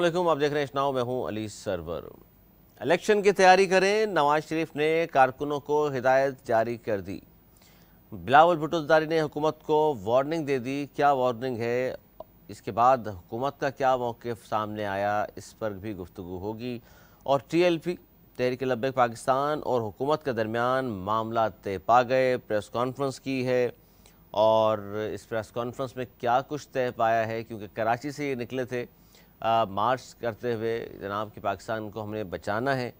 असलम आप देख रहे हैं इस मैं हूं अली सरवर इलेक्शन की तैयारी करें नवाज शरीफ ने कारकुनों को हिदायत जारी कर दी बिलावल भुटोजदारी ने हुकूमत को वार्निंग दे दी क्या वार्निंग है इसके बाद हुकूमत का क्या मौक़ सामने आया इस पर भी गुफ्तु होगी और टी एल पी तहरीक लब पाकिस्तान और हुकूमत के दरमियान मामला तय पा गए प्रेस कॉन्फ्रेंस की है और इस प्रेस कॉन्फ्रेंस में क्या कुछ तय पाया है क्योंकि कराची से ये निकले थे मार्च करते हुए जनाब कि पाकिस्तान को हमने बचाना है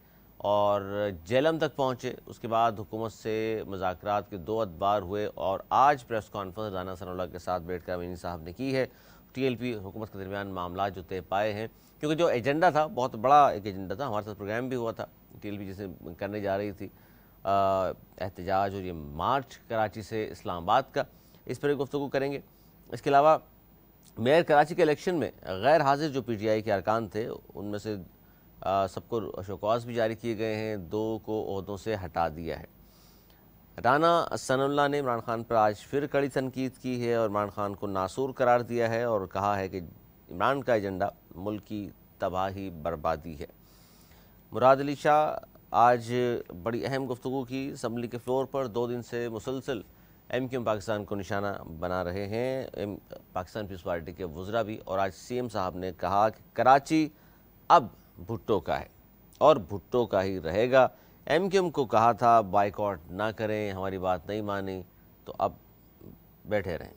और जेलम तक पहुँचे उसके बाद हुकूमत से मुजाकर के दो अदबार हुए और आज प्रेस कॉन्फ्रेंस राना सनोला के साथ बैठ कर अमीनी साहब ने की है टी एल पी हुकूमत के दरमियान मामला जो तय पाए हैं क्योंकि जो एजेंडा था बहुत बड़ा एक एजेंडा था हमारे साथ प्रोग्राम भी हुआ था टी एल पी जैसे करने जा रही थी एहतजाज और ये मार्च कराची से इस्लामाबाद का इस पर गुफ्तु करेंगे इसके अलावा मेयर कराची के इलेक्शन में गैर हाजिर जो पीटीआई के अरकान थे उनमें से सबको शोकॉज भी जारी किए गए हैं दो को अहदों से हटा दिया है राना सनल्ला ने इमरान खान पर आज फिर कड़ी तनकीद की है और इमरान खान को नासूर करार दिया है और कहा है कि इमरान का एजेंडा मुल्क की तबाही बर्बादी है मुराद अली शाह आज बड़ी अहम गुफ्तु की इसम्बली के फ्लोर पर दो दिन से मुसलसल एम क्यू पाकिस्तान को निशाना बना रहे हैं एम पाकिस्तान पीपल्स पार्टी के वज्रा भी और आज सीएम साहब ने कहा कि कराची अब भुट्टो का है और भुट्टो का ही रहेगा एम क्यू को कहा था बाइकआउट ना करें हमारी बात नहीं मानी तो अब बैठे रहें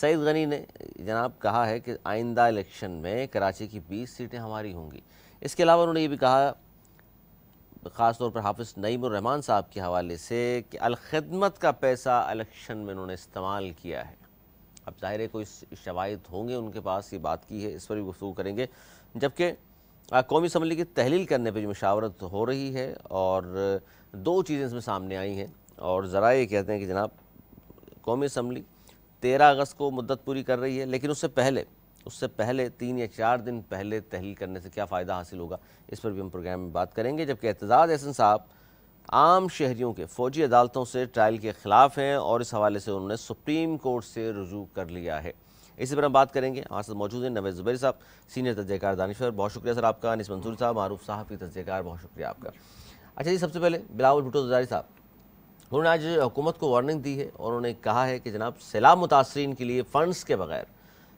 सईद गनी ने जनाब कहा है कि आइंदा इलेक्शन में कराची की 20 सीटें हमारी होंगी इसके अलावा उन्होंने ये भी कहा ख़ास तौर पर हाफिज़ नईम रहमान साहब के हवाले से कि अलखदमत का पैसा इलेक्शन में उन्होंने इस्तेमाल किया है अब ज़ाहिर है कोई शवायद होंगे उनके पास ये बात की है इस पर भी गुफ्तु करेंगे जबकि कौमी असम्बली की तहलील करने पर जो मशावरत हो रही है और दो चीज़ें इसमें सामने आई हैं और ज़रा ये कहते हैं कि जनाब कौमी असम्बली तेरह अगस्त को मदत पूरी कर रही है लेकिन उससे पहले उससे पहले तीन या चार दिन पहले तहलील करने से क्या फ़ायदा हासिल होगा इस पर भी हम प्रोग्राम में बात करेंगे जबकि एतजाज़ एहसन साहब आम शहरीों के फ़ौजी अदालतों से ट्रायल के ख़िलाफ़ हैं और इस हवाले से उन्होंने सुप्रीम कोर्ट से रजू कर लिया है इसी पर हम बात करेंगे हमारे साथ मौजूद हैं नवेद जुबैर साहब सीनियर तजयकार दानिश्वर बहुत शुक्रिया सर आपका अनिस मंसूर साहब मारूफ साहब की तजयकार बहुत शुक्रिया आपका अच्छा जी सबसे पहले बिलावल भुटो गुजारी साहब उन्होंने आज हुकूमत को वार्निंग दी है और उन्होंने कहा है कि जनाब सैलाब मुतासरीन के लिए फ़ंड्स के बगैर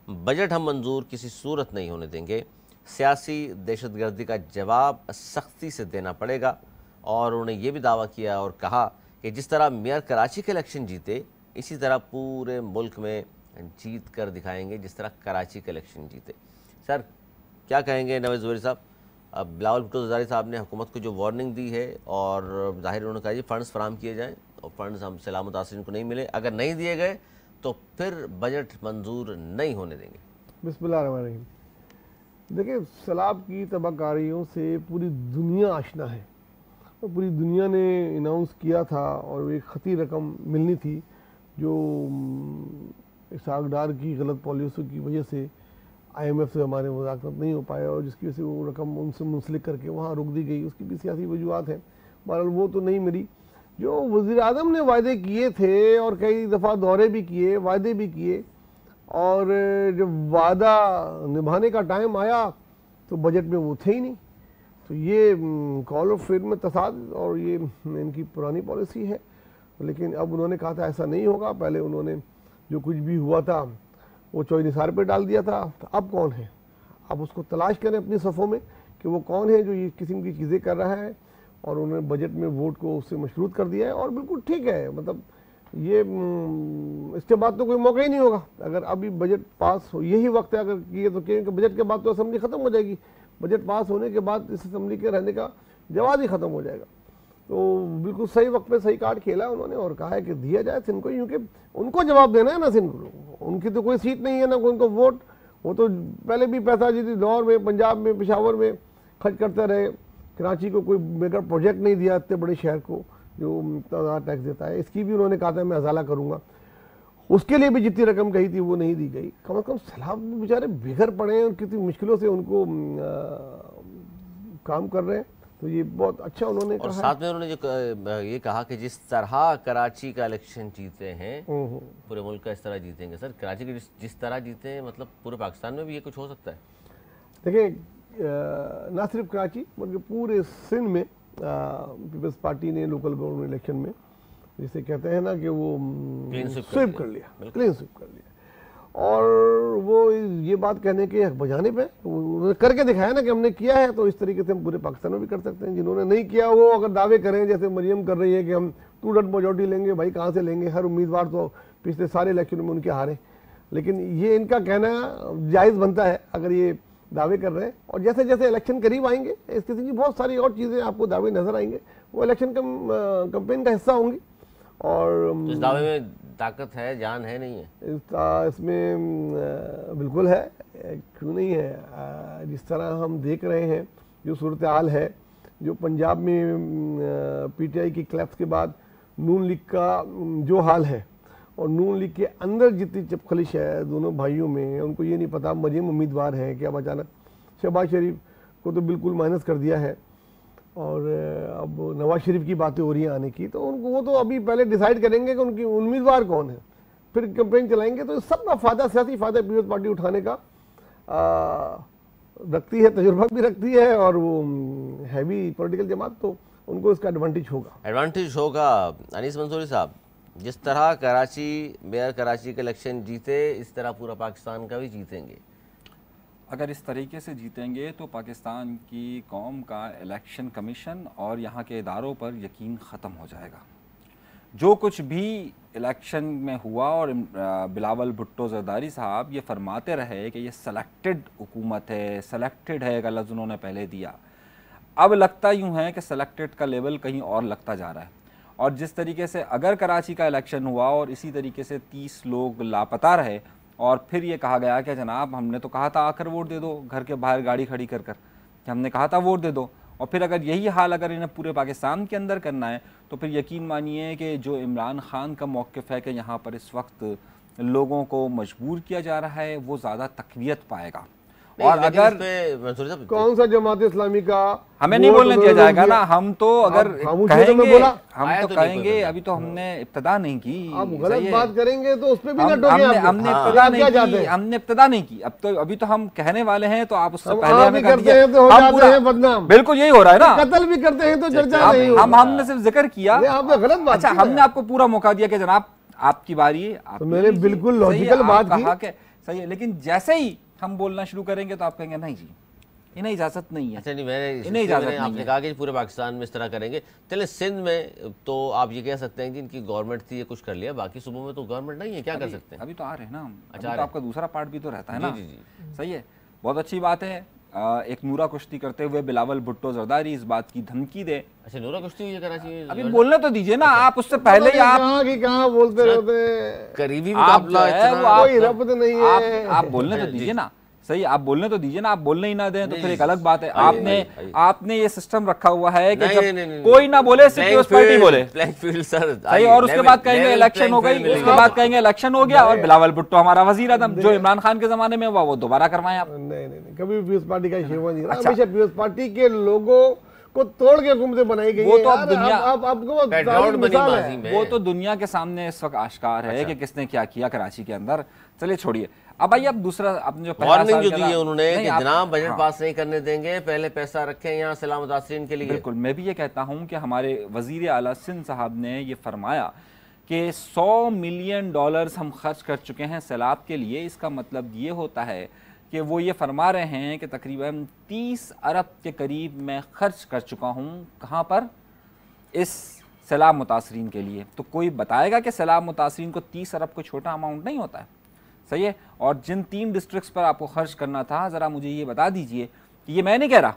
बजट हम मंजूर किसी सूरत नहीं होने देंगे सियासी दहशत गर्दी का जवाब सख्ती से देना पड़ेगा और उन्होंने ये भी दावा किया और कहा कि जिस तरह मेयर कराची के इलेक्शन जीते इसी तरह पूरे मुल्क में जीत कर दिखाएंगे जिस तरह कराची के इलेक्शन जीते सर क्या कहेंगे नवेज जोरी साहब अब बिलावल भुट्टो जारी साहब ने हुकूमत को जो वार्निंग दी है और जाहिर उन्होंने कहा कि फ़ंड्स फराम किए जाएँ और फंड्स हम सलाम आसरीन को नहीं मिले अगर नहीं दिए गए तो फिर बजट मंजूर नहीं होने देंगे बिस्मिल्लाम देखिए सैलाब की तबाहकारियों से पूरी दुनिया आशना है और पूरी दुनिया ने अनाउंस किया था और एक ख़ती रकम मिलनी थी जो इसाक डार की गलत पॉलिसियों की वजह से आईएमएफ से हमारे मुजाकत नहीं हो पाया और जिसकी वजह से वो रकम उनसे मुंसलिक करके वहाँ रुक दी गई उसकी भी सियासी वजूहत हैं बहरहाल वो तो नहीं मिली जो वज़ी अजम ने वायदे किए थे और कई दफ़ा दौरे भी किए वायदे भी किए और जब वादा निभाने का टाइम आया तो बजट में वो थे ही नहीं तो ये कॉल ऑफ फिर में तसाद और ये इनकी पुरानी पॉलिसी है लेकिन अब उन्होंने कहा था ऐसा नहीं होगा पहले उन्होंने जो कुछ भी हुआ था वो चोई निसार पर डाल दिया था तो अब कौन है अब उसको तलाश करें अपनी सफ़ों में कि वो कौन है जो ये किस्म की चीज़ें कर रहा है और उन्होंने बजट में वोट को उससे मशरूत कर दिया है और बिल्कुल ठीक है मतलब ये हम्म, इसके बाद तो कोई मौका ही नहीं होगा अगर अभी बजट पास हो यही वक्त है अगर किए तो क्योंकि बजट के बाद तो असम्बली ख़त्म हो जाएगी बजट पास होने के बाद इस असम्बली के रहने का जवाब ही ख़त्म हो जाएगा तो बिल्कुल सही वक्त पे सही कार्ड खेला उन्होंने और कहा है कि दिया जाए सिंह को क्योंकि उनको जवाब देना है ना सिंह को उनकी तो कोई सीट नहीं है ना उनको वोट वो तो पहले भी पैसा जी लाहौर में पंजाब में पिशावर में खर्च करते रहे कराची को कोई मेगा प्रोजेक्ट नहीं दिया इतने बड़े शहर को जो इतना टैक्स देता है इसकी भी उन्होंने कहा था मैं अजाला करूँगा उसके लिए भी जितनी रकम कही थी वो नहीं दी गई कम अज़ कम सैलाब बेचारे बिगड़ पड़े हैं और कितनी मुश्किलों से उनको आ, काम कर रहे हैं तो ये बहुत अच्छा उन्होंने और कहा साथ में उन्होंने जो ये कहा कि जिस तरह कराची का इलेक्शन जीते हैं हम्म, हम्म। पूरे मुल्क का इस तरह जीतेंगे सर कराची के जिस, जिस तरह जीते हैं मतलब पूरे पाकिस्तान में भी ये कुछ हो सकता है देखिए न सिर्फ कराची बल्कि पूरे सिंध में पीपल्स पार्टी ने लोकल गवर्नमेंट इलेक्शन में जिसे कहते हैं ना कि वो स्विप कर लिया क्लीन स्विप कर लिया और वो ये बात कहने के बजाने पे उन्होंने करके दिखाया ना कि हमने किया है तो इस तरीके से हम पूरे पाकिस्तान में भी कर सकते हैं जिन्होंने नहीं किया वो अगर दावे करें जैसे मरियम कर रही है कि हम टू डट मेजोरिटी लेंगे भाई कहाँ से लेंगे हर उम्मीदवार तो पिछले सारे इलेक्शन में उनके हारे लेकिन ये इनका कहना जायज़ बनता है अगर ये दावे कर रहे हैं और जैसे जैसे इलेक्शन करीब आएंगे इस किस्म की बहुत सारी और चीज़ें आपको दावे नजर आएंगे वो इलेक्शन कंपेन का हिस्सा होंगी और तो इस दावे में ताकत है जान है नहीं है इसमें बिल्कुल है क्यों नहीं है जिस तरह हम देख रहे हैं जो सूरत हाल है जो पंजाब में पीटीआई की क्लैप्स के बाद नून लीग का जो हाल है और नून लीग के अंदर जितनी चपखलिश है दोनों भाइयों में उनको ये नहीं पता मरियम उम्मीदवार हैं कि अब अचानक शहबाज शरीफ को तो बिल्कुल माइनस कर दिया है और अब नवाज शरीफ की बातें हो रही हैं आने की तो उनको वो तो अभी पहले डिसाइड करेंगे कि उनकी उम्मीदवार कौन है फिर कंपेन चलाएंगे तो सब का फ़ायदा सियासी फ़ायदा पीपल्स पार्टी उठाने का आ, रखती है तजुर्बा भी रखती है और वो हैवी पॉलिटिकल जमात तो उनको इसका एडवांटेज होगा एडवांटेज होगा अनिस मंसूरी साहब जिस तरह कराची मेयर कराची के इलेक्शन जीते इस तरह पूरा पाकिस्तान का भी जीतेंगे अगर इस तरीके से जीतेंगे तो पाकिस्तान की कौम का इलेक्शन कमीशन और यहाँ के इदारों पर यकीन ख़त्म हो जाएगा जो कुछ भी इलेक्शन में हुआ और बिलावल भुट्टो जरदारी साहब ये फरमाते रहे कि ये सेलेक्टेड हुकूमत है सेलेक्टेड है का लफ्ज़ उन्होंने पहले दिया अब लगता यूँ है कि सेलेक्टेड का लेवल कहीं और लगता जा रहा है और जिस तरीके से अगर कराची का इलेक्शन हुआ और इसी तरीके से तीस लोग लापता रहे और फिर ये कहा गया कि जनाब हमने तो कहा था आकर वोट दे दो घर के बाहर गाड़ी खड़ी कर कर कि हमने कहा था वोट दे दो और फिर अगर यही हाल अगर इन्हें पूरे पाकिस्तान के अंदर करना है तो फिर यकीन मानिए कि जो इमरान खान का मौक़ है कि यहाँ पर इस वक्त लोगों को मजबूर किया जा रहा है वो ज़्यादा तकवीत पाएगा और अगर कौन सा जमात इस्लामी का हमें नहीं बोलने दिया जाएगा ना हम तो अगर हम, कहेंगे बोला हम तो, तो कहेंगे अभी तो हमने इब्तदा नहीं की गलत बात करेंगे तो उसमें भी हमने हाँ। इब्तदा नहीं की हमने इब्तदा नहीं की अब तो अभी तो हम कहने वाले हैं तो आप उससे पहले हमें करते हैं तो हो जाते हैं बदनाम बिल्कुल यही हो रहा है ना कत्ल भी करते हैं तो चर्चा नहीं हम हमने सिर्फ जिक्र किया गलत बात अच्छा हमने आपको पूरा मौका दिया कि जनाब आपकी बारी तो है तो मैंने बिल्कुल लॉजिकल बात कहा सही है लेकिन जैसे ही हम बोलना शुरू करेंगे तो आप कहेंगे नहीं जी इन्हें इजाज़त नहीं है अच्छा नहीं मैंने इन्हें इजाज़त नहीं आपने कहा कि पूरे पाकिस्तान में इस तरह करेंगे चले सिंध में तो आप ये कह सकते हैं कि इनकी गवर्नमेंट थी ये कुछ कर लिया बाकी सुबह में तो गवर्नमेंट नहीं है क्या कर सकते हैं अभी तो आ रहे हैं ना अच्छा तो आपका दूसरा पार्ट भी तो रहता है ना जी जी सही है बहुत अच्छी बात है एक नूरा कुश्ती करते हुए बिलावल भुट्टो जरदारी इस बात की धमकी दे अच्छा नूरा कुश्ती हुई कराची में अभी बोलने तो दीजिए ना आप उससे पहले ही आप की कहां बोलते रहते करीबी मुकाबला इतना कोई रब्त नहीं है आप बोलने तो दीजिए ना सही आप बोलने तो दीजिए ना आप बोलने ही ना दें तो फिर एक अलग बात है आपने आपने ये सिस्टम रखा हुआ है कि जब कोई ना बोले सिर्फ पार्टी बोले सर सही और उसके बाद कहेंगे इलेक्शन हो गई उसके बाद कहेंगे इलेक्शन हो गया और बिलावल भुट्टो हमारा वजीर आजम जो इमरान खान के जमाने में हुआ वो दोबारा करवाए आप कभी पीपल्स पार्टी का अच्छा। हमेशा पीपल्स पार्टी के लोगों को तोड़ के घूमते बनाई गई वो तो अब दुनिया आप, आपको वो तो दुनिया के सामने इस वक्त आश्कार है अच्छा। कि किसने क्या किया कराची के अंदर चलिए छोड़िए अब आइए अब दूसरा अपने जो वार्निंग जो दी है उन्होंने कि जनाब बजट हाँ। पास नहीं करने देंगे पहले पैसा रखें यहाँ सलाम मुतासरीन के लिए बिल्कुल मैं भी ये कहता हूँ कि हमारे वजीर अला सिंध साहब ने ये फरमाया कि 100 मिलियन डॉलर्स हम खर्च कर चुके हैं सैलाब के लिए इसका मतलब ये होता है कि वो ये फरमा रहे हैं कि तकरीबन तीस अरब के करीब मैं खर्च कर चुका हूँ कहाँ पर इस सैलाब मुतासरीन के लिए तो कोई बताएगा कि सैलाब मुतासरीन को तीस अरब को छोटा अमाउंट नहीं होता है सही है और जिन तीन डिस्ट्रिक्ट पर आपको खर्च करना था ज़रा मुझे ये बता दीजिए कि ये मैं नहीं कह रहा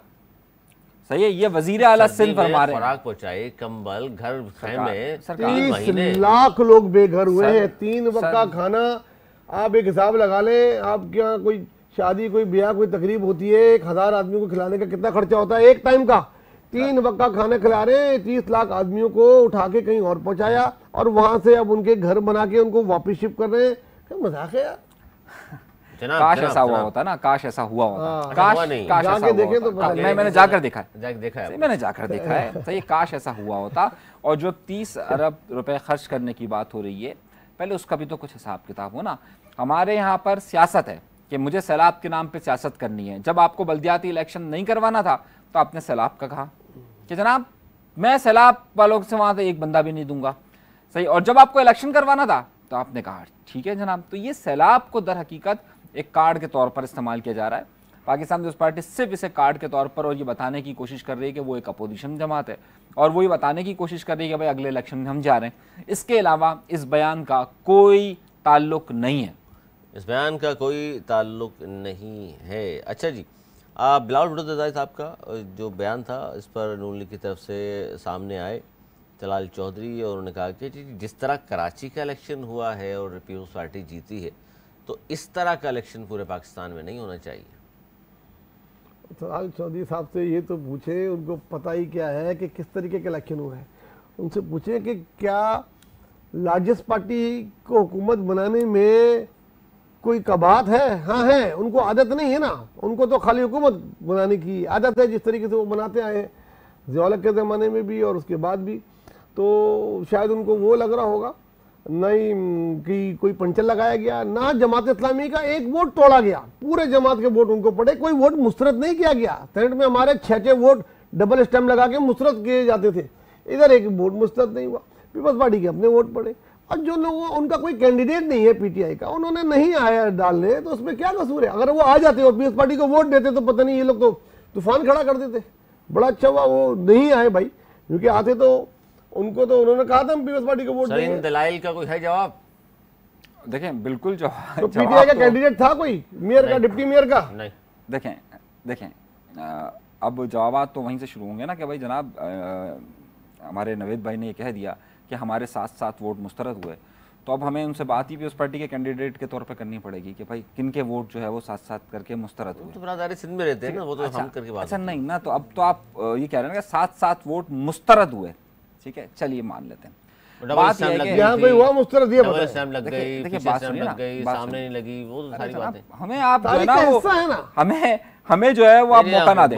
सही है ये वजीर आला सिंध पर मारे खुराक पहुंचाई कंबल घर में तीस लाख लोग बेघर हुए हैं तीन वक्त का खाना आप एक हिसाब लगा लें आप क्या कोई शादी कोई ब्याह कोई तकरीब होती है एक हजार आदमियों को खिलाने का कितना खर्चा होता है एक टाइम का तीन वक्त का खाना खिला रहे हैं तीस लाख आदमियों को उठा के कहीं और पहुंचाया और वहां से अब उनके घर बना के उनको वापिस शिफ्ट कर रहे हैं मजाक है यार काश ऐसा हुआ होता ना काश ऐसा हुआ होता हाँ। काश काश ऐसा हुआ तो होता मैं मैंने जाकर देखा है देखा है मैंने जाकर देखा है सही काश ऐसा हुआ होता और जो तीस अरब रुपए खर्च करने की बात हो रही है पहले उसका भी तो कुछ हिसाब किताब हो ना हमारे यहाँ पर सियासत है कि मुझे सैलाब के नाम पे सियासत करनी है जब आपको बल्दियाती इलेक्शन नहीं करवाना था तो आपने सैलाब का कहा कि जनाब मैं सैलाब वालों से वहाँ से एक बंदा भी नहीं दूंगा सही और जब आपको इलेक्शन करवाना था तो आपने कहा ठीक है जनाब तो ये सैलाब को दर हकीकत एक कार्ड के तौर पर इस्तेमाल किया जा रहा है पाकिस्तान पीपल्स पार्टी सिर्फ इसे कार्ड के तौर पर और ये बताने की कोशिश कर रही है कि वो एक अपोजिशन जमात है और वो ये बताने की कोशिश कर रही है कि भाई अगले इलेक्शन में हम जा रहे हैं इसके अलावा इस बयान का कोई ताल्लुक नहीं है इस बयान का कोई ताल्लुक नहीं है अच्छा जी बिलावल भुटोदाई साहब का जो बयान था इस पर नून लीग की तरफ से सामने आए जलाल चौधरी और उन्होंने कहा कि जिस तरह कराची का इलेक्शन हुआ है और पीपल्स पार्टी जीती है तो इस तरह का इलेक्शन पूरे पाकिस्तान में नहीं होना चाहिए जलाल चौधरी साहब से ये तो पूछे उनको पता ही क्या है कि किस तरीके का इलेक्शन हुआ है उनसे पूछे कि क्या लार्जेस्ट पार्टी को हुकूमत बनाने में कोई कबात है हाँ है उनको आदत नहीं है ना उनको तो खाली हुकूमत बनाने की आदत है जिस तरीके से वो बनाते आए हैं जियालक के ज़माने में भी और उसके बाद भी तो शायद उनको वो लग रहा होगा नहीं कि कोई पंचर लगाया गया ना जमात इस्लामी का एक वोट तोड़ा गया पूरे जमात के वोट उनको पड़े कोई वोट मुस्रद नहीं किया गया सेनेट में हमारे छः छः वोट डबल स्टैम्प लगा के मुस्रद किए जाते थे इधर एक वोट मुस्रद नहीं हुआ पीपल्स पार्टी के अपने वोट पड़े और जो लोग उनका कोई कैंडिडेट नहीं है पीटीआई का उन्होंने नहीं आया डालने तो उसमें क्या कसूर है अगर वो आ जाते और पीपल्स पार्टी को वोट देते तो पता नहीं ये लोग तो तूफान खड़ा कर देते बड़ा अच्छा हुआ वो नहीं आए भाई क्योंकि आते तो उनको तो उन्होंने कहा था हम पीपल्स पार्टी को वोट सर इन दलाइल का कोई है जवाब देखें बिल्कुल जो तो पीटीआई का तो- कैंडिडेट था कोई मेयर का डिप्टी मेयर का नहीं देखें देखें अब जवाब तो वहीं से शुरू होंगे ना कि भाई जनाब हमारे नवेद भाई ने ये कह दिया कि हमारे साथ साथ वोट मुस्तरद हुए तो अब हमें उनसे बात ही भी उस पार्टी के कैंडिडेट के तौर पर करनी पड़ेगी कि भाई किन के वोट जो है वो साथ साथ करके मुस्तरद हुए तो सिंध में रहते हैं ना वो तो अच्छा, हम करके बात अच्छा नहीं ना तो अब तो आप ये कह रहे हैं ना साथ साथ वोट मुस्तरद हुए ठीक है चलिए मान लेते हैं बात हमें आप हमें हमें जो है वो आप मौका ना दें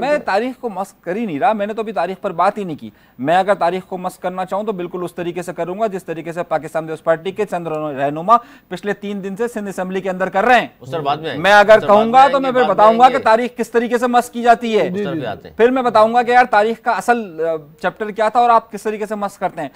मैं तारीख को मस्क कर ही नहीं रहा मैंने तो अभी तारीख पर बात ही नहीं की मैं अगर तारीख को मस्क करना चाहूँ तो बिल्कुल उस तरीके से करूंगा जिस तरीके से पाकिस्तान देश पार्टी के चंद्र रहनुमा पिछले तीन दिन से सिंध असेंबली के अंदर कर रहे हैं मैं अगर कहूंगा तो मैं फिर बताऊंगा कि तारीख किस तरीके से मस्क की जाती है फिर मैं बताऊंगा कि यार तारीख का असल चैप्टर क्या था और आप किस तरीके से मस्क करते हैं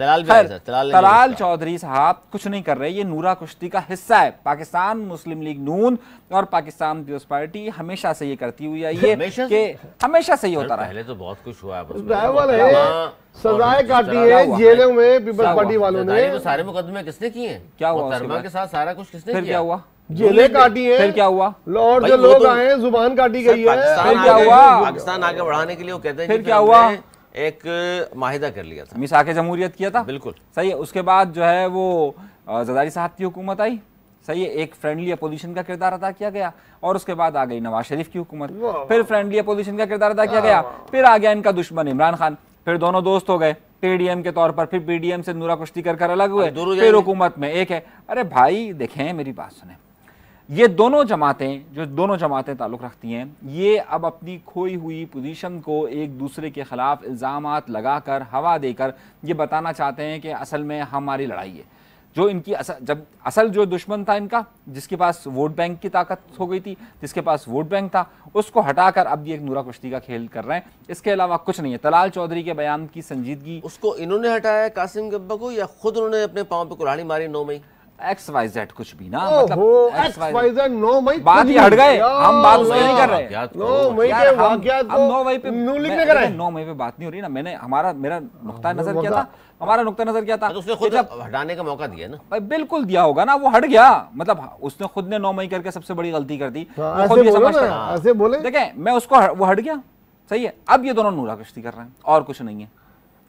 तलाल चौधरी साहब कुछ नहीं कर रहे ये नूरा कुश्ती का हिस्सा है पाकिस्तान मुस्लिम लीग नून और पाकिस्तान आसाम पीपल्स पार्टी हमेशा से ये करती हुई आई है कि हमेशा से ये होता रहा पहले तो बहुत कुछ हुआ है सजाएं काटी है जेलों में पीपल्स पार्टी वालों ने तो सारे मुकदमे किसने किए क्या हुआ के साथ सारा कुछ किसने फिर क्या हुआ जेलें काटी है फिर क्या हुआ लॉर्ड जो लोग तो आए हैं जुबान काटी गई है फिर क्या हुआ पाकिस्तान आगे बढ़ाने के लिए वो कहते हैं फिर क्या हुआ एक माहिदा कर लिया था मिसाके जमहूरियत किया था बिल्कुल सही है उसके बाद जो है वो जदारी साहब की हुकूमत आई सही है एक फ्रेंडली अपोजिशन का किरदार अदा किया गया और उसके बाद आ गई नवाज शरीफ की हुकूमत फिर फ्रेंडली अपोजिशन का किरदार अदा किया गया फिर आ गया इनका दुश्मन इमरान खान फिर दोनों दोस्त हो गए पीडीएम के तौर पर फिर पीडीएम से नूरा कुश्ती कर कर अलग हुए फिर हुकूमत में एक है अरे भाई देखें मेरी बात सुने ये दोनों जमातें जो दोनों जमातें ताल्लुक़ रखती हैं ये अब अपनी खोई हुई पोजीशन को एक दूसरे के ख़िलाफ़ इल्ज़ाम लगाकर हवा देकर ये बताना चाहते हैं कि असल में हमारी लड़ाई है जो इनकी असल जब असल जो दुश्मन था इनका जिसके पास वोट बैंक की ताकत हो गई थी जिसके पास वोट बैंक था उसको हटाकर अब ये नूरा कुश्ती का खेल कर रहे हैं इसके अलावा कुछ नहीं है तलाल चौधरी के बयान की संजीदगी उसको इन्होंने हटाया कासिम गब्बा को या खुद उन्होंने अपने पाँव पर कुल्हाड़ी मारी नौ मई एक्स वाई जेड कुछ भी ना मतलब एक्स वाई जेड नौ मई बात ही हट गए हम बात सही नहीं कर रहे नौ मई पे वाक्यात हम नौ मई पे नौ मई पे बात नहीं हो रही ना मैंने हमारा मेरा नुकता नजर क्या था हमारा नुकता नजर क्या था हाँ, तो उसने खुद हटाने का मौका दिया ना भाई बिल्कुल दिया होगा ना वो हट गया मतलब उसने खुद ने नौ मई करके सबसे बड़ी गलती कर दी हाँ, ऐसे बोले देखे मैं उसको वो हट गया सही है अब ये दोनों नूरा कश्ती कर रहे हैं और कुछ नहीं है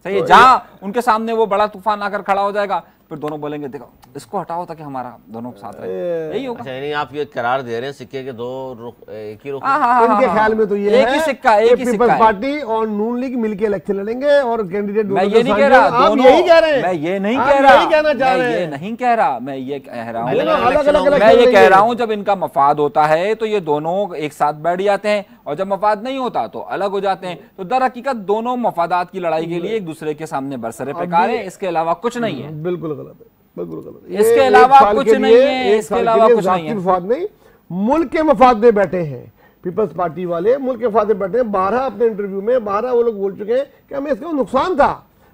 सही है तो जहां उनके सामने वो बड़ा तूफान आकर खड़ा हो जाएगा फिर दोनों बोलेंगे देखो इसको हटाओ ताकि हमारा दोनों साथ रहे यही होगा अच्छा यानी आप ये करार दे रहे हैं सिक्के के दो रुख एक ही रुख हाँ, हाँ, हाँ, इनके ख्याल में तो ये एक ही सिक्का एक ही सिक्का पार्टी और नून लीग मिलकर इलेक्शन लड़ेंगे और कैंडिडेट मैं ये तो नहीं कह रहा आप यही कह रहे हैं मैं ये नहीं कह रहा कहना चाह रहे ये नहीं कह रहा मैं ये कह रहा हूँ मैं ये कह रहा हूँ जब इनका मफाद होता है तो ये दोनों एक साथ बैठ जाते हैं और जब मफाद नहीं होता तो अलग हो जाते हैं तो दर हकीकत दोनों मफादात की लड़ाई के लिए एक दूसरे के सामने बरसरे प्रकार है इसके अलावा कुछ नहीं है बिल्कुल गलत है बिल्कुल गलत है इसके अलावा कुछ नहीं है मुल्क के मफाद में बैठे हैं पीपल्स पार्टी वाले मुल्क के फादे बैठे हैं बारह अपने इंटरव्यू में बारह वो लोग बोल चुके हैं कि हमें इसका नुकसान था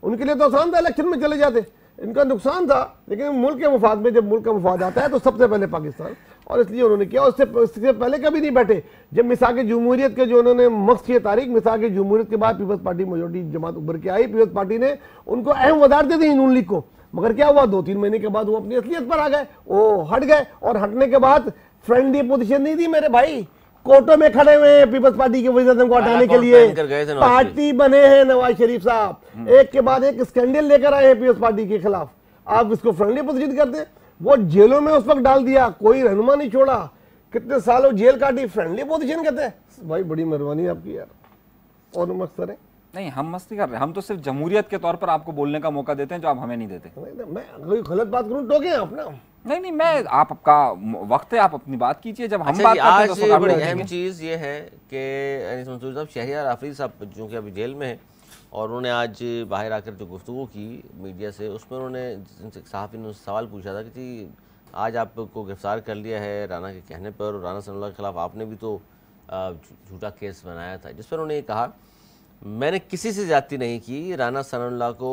उनके लिए तो आसान था इलेक्शन में चले जाते इनका नुकसान था लेकिन मुल्क के मफाद में जब मुल्क का मफाद आता है तो सबसे पहले पाकिस्तान और इसलिए उन्होंने किया उससे इससे पहले कभी नहीं बैठे जब मिसाक जमहूरियत के जो उन्होंने मक्स की तारीख मिसाक जमहूरियत के बाद पीपल्स पार्टी मेजोरिटी जमात उभर के आई पीपल्स पार्टी ने उनको अहम वजारतें दी नून लीग को मगर क्या हुआ दो तीन महीने के बाद वो अपनी असलियत पर आ गए वो हट गए और हटने के बाद फ्रेंडली पोजिशन नहीं थी मेरे भाई कोटो में खड़े हुए हैं पीपल्स पार्टी के वजह को हटाने के लिए पार्टी बने हैं नवाज शरीफ साहब हम्म। एक के बाद एक स्कैंडल लेकर आए हैं पीपल्स पार्टी के खिलाफ आप इसको फ्रेंडली पोजिशन करते वो जेलों में उस वक्त डाल दिया कोई रहनुमा नहीं छोड़ा कितने सालों जेल काटी फ्रेंडली पोजिशन कहते हैं भाई बड़ी मेहरबानी आपकी यार और मकसद है नहीं हम मस्ती कर रहे हैं हम तो सिर्फ जमहूरियत के तौर पर आपको बोलने का मौका देते हैं जो आप हमें नहीं देते मैं कोई गलत बात करूँ टोके तो आप ना नहीं नहीं मैं आपका वक्त है आप अपनी बात कीजिए जब हम अच्छा बात तो आज तो बड़ी अहम चीज़ ये है कि अनिस मंसूर साहब शहरियार आफरी साहब जो कि अभी जेल में हैं और उन्होंने आज बाहर आकर जो गुफ्तु की मीडिया से उसमें उन्होंने साहब ने सवाल पूछा था कि जी आज आपको गिरफ्तार कर लिया है राना के कहने पर राना सनोला के खिलाफ आपने भी तो झूठा केस बनाया था जिस पर उन्होंने कहा मैंने किसी से जाति नहीं की राना सनउल्ला को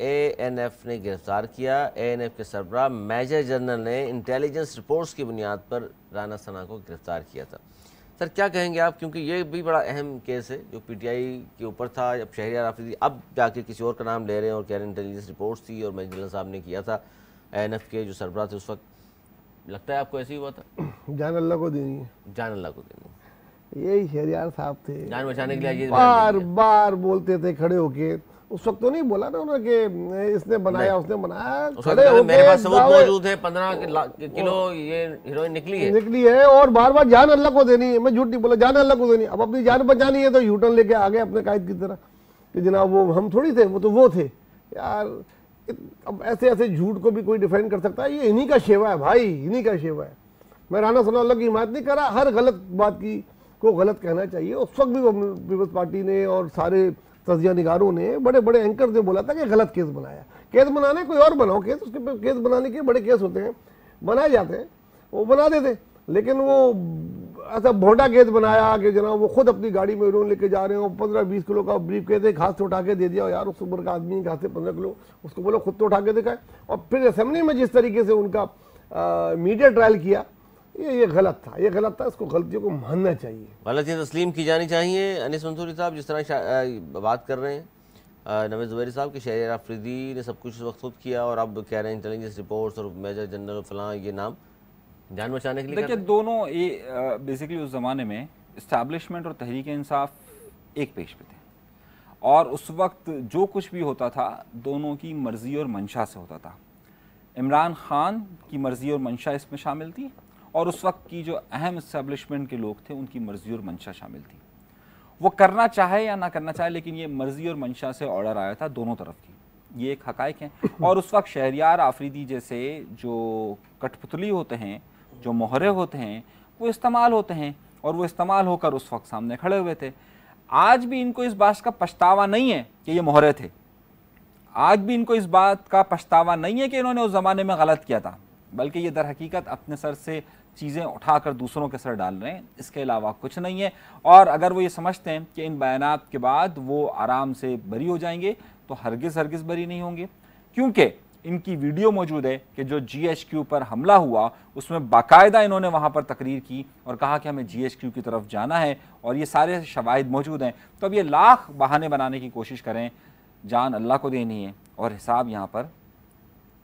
एफ ने गिरफ्तार किया एन एफ़ के सरबरा मेजर जनरल ने इंटेलिजेंस रिपोर्ट्स की बुनियाद पर राना सना को गिरफ्तार किया था सर क्या कहेंगे आप क्योंकि ये भी बड़ा अहम केस है जो पीटीआई के ऊपर था जब शहरियार आफरीदी अब जाके किसी और का नाम ले रहे हैं और कह रहे हैं इंटेलिजेंस रिपोर्ट्स थी और मेजर जनरल साहब ने किया था एन एफ के जो सरबरा थे उस वक्त लगता है आपको ऐसे ही हुआ था जान अल्लाह को देनी है जान अल्लाह को देनी है यही शहरियार साहब थे जान बचाने के लिए बार बार बोलते थे खड़े होके उस वक्त तो नहीं बोला ना उन्होंने कि इसने बनाया उसने बनाया खड़े हो तो मेरे पास सबूत मौजूद है पंद्रह किलो ये हीरोइन निकली है निकली है और बार बार जान अल्लाह को देनी है मैं झूठ नहीं बोला जान अल्लाह को देनी अब अपनी जान बचानी है तो यूटर्न लेके आ गए अपने कायद की तरह कि जनाब वो हम थोड़ी थे वो तो वो थे यार अब ऐसे ऐसे झूठ को भी कोई डिफेंड कर सकता है ये इन्हीं का शेवा है भाई इन्हीं का शेवा है मैं राना सल्लल्लाहु अलैहि की हिमायत नहीं कर रहा हर गलत बात की को गलत कहना चाहिए उस वक्त भी पीपल्स पार्टी ने और सारे तजिया निगारों ने बड़े बड़े एंकर ने बोला था कि गलत केस बनाया केस बनाने कोई और बनाओ केस उसके केस बनाने के बड़े केस होते हैं बनाए जाते हैं वो बना देते लेकिन वो ऐसा भोटा केस बनाया कि जनाब वो खुद अपनी गाड़ी में रोन लेके जा रहे हो पंद्रह बीस किलो का ब्रीफ केस एक हाथ से उठा के दे दिया यार उस उम्र का आदमी घास हाथ से पंद्रह किलो उसको बोलो खुद तो उठा के दिखाए और फिर असम्बली में जिस तरीके से उनका मीडिया ट्रायल किया ये ये गलत था ये गलत था इसको गलतियों को मानना चाहिए गलतियाँ तस्लीम की जानी चाहिए अनिस मंसूरी साहब जिस तरह बात कर रहे हैं नवेद जुबैरी साहब के शहर आफरीदी ने सब कुछ वक्त खुद किया और अब कह रहे हैं इंटेलिजेंस रिपोर्ट्स और मेजर जनरल फलां ये नाम जान बचाने के लिए देखिए दोनों ये बेसिकली उस ज़माने में इस्टबलिशमेंट और तहरीक इंसाफ एक पेश पे थे और उस वक्त जो कुछ भी होता था दोनों की मर्ज़ी और मंशा से होता था इमरान खान की मर्ज़ी और मंशा इसमें शामिल थी और उस वक्त की जो अहम इस्टेब्लिशमेंट के लोग थे उनकी मर्जी और मंशा शामिल थी वो करना चाहे या ना करना चाहे लेकिन ये मर्जी और मंशा से ऑर्डर आया था दोनों तरफ की ये एक हक़ हैं और उस वक्त शहरियार आफरीदी जैसे जो कठपुतली होते हैं जो मोहरे होते हैं वो इस्तेमाल होते हैं और वो इस्तेमाल होकर उस वक्त सामने खड़े हुए थे आज भी इनको इस बात का पछतावा नहीं है कि ये मोहरे थे आज भी इनको इस बात का पछतावा नहीं है कि इन्होंने उस ज़माने में गलत किया था बल्कि ये दर हकीकत अपने सर से चीज़ें उठाकर दूसरों के सर डाल रहे हैं इसके अलावा कुछ नहीं है और अगर वो ये समझते हैं कि इन बयान के बाद वो आराम से बरी हो जाएंगे तो हरगिज़ हरगिज़ बरी नहीं होंगे क्योंकि इनकी वीडियो मौजूद है कि जो जीएचक्यू पर हमला हुआ उसमें बाकायदा इन्होंने वहाँ पर तकरीर की और कहा कि हमें जीएचक्यू की तरफ जाना है और ये सारे शवाहद मौजूद हैं तो अब ये लाख बहाने बनाने की कोशिश करें जान अल्लाह को देनी है और हिसाब यहाँ पर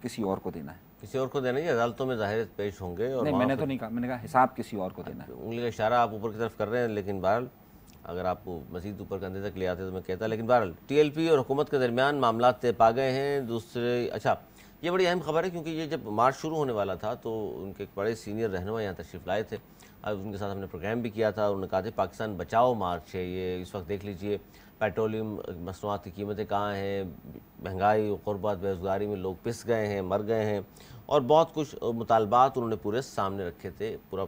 किसी और को देना है किसी और को देना है अदालतों में जाहिर पेश होंगे और नहीं, मैंने तो नहीं कहा मैंने कहा हिसाब किसी और को देना है उंगली का इशारा आप ऊपर की तरफ कर रहे हैं लेकिन बहरहाल अगर आपको मजीद ऊपर कंधे तक ले आते तो मैं कहता लेकिन बहरहाल टी और हुकूमत के दरमियान मामला तय पा गए हैं दूसरे अच्छा ये बड़ी अहम खबर है क्योंकि ये जब मार्च शुरू होने वाला था तो उनके एक बड़े सीनियर रहनुमा यहाँ तशरीफ लाए थे और उनके साथ हमने प्रोग्राम भी किया था उन्होंने कहा था पाकिस्तान बचाओ मार्च है ये इस वक्त देख लीजिए पेट्रोलियम मसनूआत की कीमतें कहाँ हैं महंगाई गुरबत बेरोज़गारी में लोग पिस गए हैं मर गए हैं और बहुत कुछ मुतालबात उन्होंने पूरे सामने रखे थे पूरा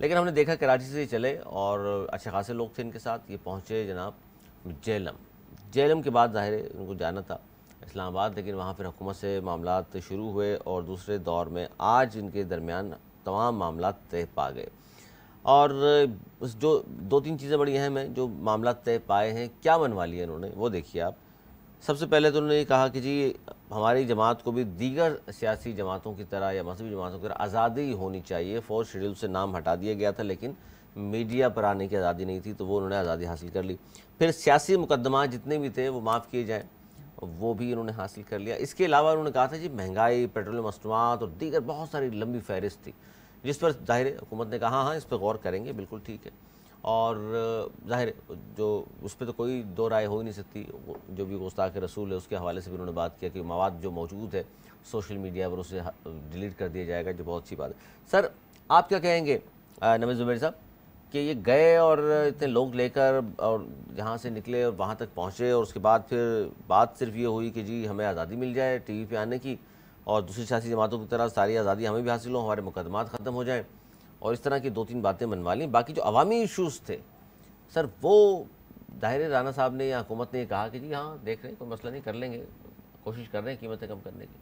लेकिन हमने देखा कराची से चले और अच्छे खासे लोग थे इनके साथ ये पहुँचे जनाब जेलम जेलम के बाद ज़ाहिर उनको जाना था इस्लामाबाद लेकिन वहाँ फिर हुकूमत से मामला शुरू हुए और दूसरे दौर में आज इनके दरमियान तमाम मामला तय पा गए और जो दो तीन चीज़ें बड़ी अहम हैं जो मामला तय पाए हैं क्या मनवा लिए इन्होंने वो देखिए आप सबसे पहले तो उन्होंने कहा कि जी हमारी जमात को भी दीगर सियासी जमातों की तरह या मजहबी जमातों की तरह आज़ादी होनी चाहिए फोर्थ शेड्यूल से नाम हटा दिया गया था लेकिन मीडिया पर आने की आज़ादी नहीं थी तो वो उन्होंने आज़ादी हासिल कर ली फिर सियासी मुकदमा जितने भी थे वो माफ़ किए जाएँ वो भी इन्होंने हासिल कर लिया इसके अलावा उन्होंने कहा था जी महंगाई पेट्रोलियम मसनूआत और दीगर बहुत सारी लंबी फहरिस्त थी जिस पर जाहिर हुकूमत ने कहा हाँ, हाँ इस पर गौर करेंगे बिल्कुल ठीक है और जाहिर जो उस पर तो कोई दो राय हो ही नहीं सकती जो भी गोस्ताख रसूल है उसके हवाले से भी उन्होंने बात किया कि मवाद जो मौजूद है सोशल मीडिया पर उसे डिलीट कर दिया जाएगा जो बहुत सी बात है सर आप क्या कहेंगे नवीन जुबेर साहब कि ये गए और इतने लोग लेकर और यहाँ से निकले और वहाँ तक पहुँचे और उसके बाद फिर बात सिर्फ ये हुई कि जी हमें आज़ादी मिल जाए टी वी पर आने की और दूसरी सियासी जमातों की तरह सारी आज़ादी हमें भी हासिल हो हमारे मुकदमात ख़त्म हो जाएँ और इस तरह की दो तीन बातें मनवा लीं बाकी जो अवामी इशूज़ थे सर वो दाहिर राना साहब ने या हुकूमत ने कहा कि जी हाँ देख रहे हैं कोई मसला नहीं कर लेंगे कोशिश कर रहे हैं कीमतें कम करने की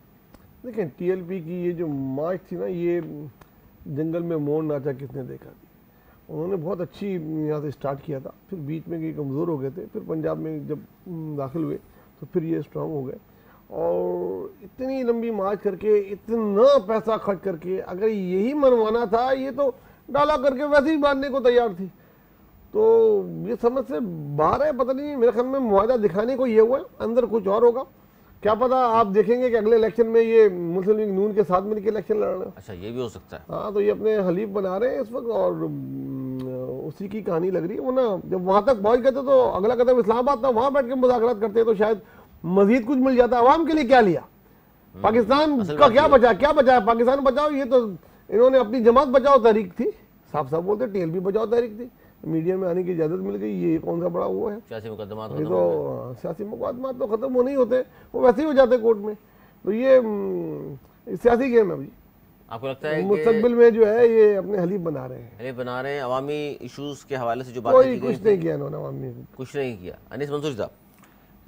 देखें टीएलपी की ये जो मार्च थी ना ये जंगल में मोर नाचा किसने देखा थी उन्होंने बहुत अच्छी यहाँ से स्टार्ट किया था फिर बीच में कमज़ोर हो गए थे फिर पंजाब में जब दाखिल हुए तो फिर ये स्ट्रांग हो गए और इतनी लंबी मार्च करके इतना पैसा खर्च करके अगर यही मनवाना था ये तो डाला करके वैसे ही बांधने को तैयार थी तो ये समझ से बाहर है पता नहीं मेरे ख्याल में मुआदा दिखाने को ये हुआ है अंदर कुछ और होगा क्या पता आप देखेंगे कि अगले इलेक्शन में ये मुस्लिम लीग नून के साथ मिलकर इलेक्शन लड़ रहे अच्छा ये भी हो सकता है हाँ तो ये अपने हलीफ बना रहे हैं इस वक्त और उसी की कहानी लग रही है वो ना जब वहाँ तक पहुँच गए थे तो अगला कदम इस्लामाबाद था वहाँ बैठ के मुजाकर करते हैं तो शायद मजीद कुछ मिल जाता आवाम के लिए क्या लिया हम्म। पाकिस्तान का क्या बचा क्या बचा पाकिस्तान बचाओ ये तो इन्होंने अपनी जमात बचाओ तारीख थी साफ साफ बोलते टेल भी बचाओ तारीख थी मीडिया में आने की इजाज़त मिल गई ये कौन सा बड़ा हुआ है सियासी मुकदमा ये तो सियासी मुकदमा तो ख़त्म हो नहीं होते वो वैसे ही हो जाते कोर्ट में तो ये हम्म, सियासी गेम है आपको लगता है मुस्तबिल में जो है ये अपने हलीफ बना रहे हैं हलीफ बना रहे हैं अवामी इशूज़ के हवाले से जो बात कुछ नहीं किया इन्होंने कुछ नहीं किया अनिस मंसूर साहब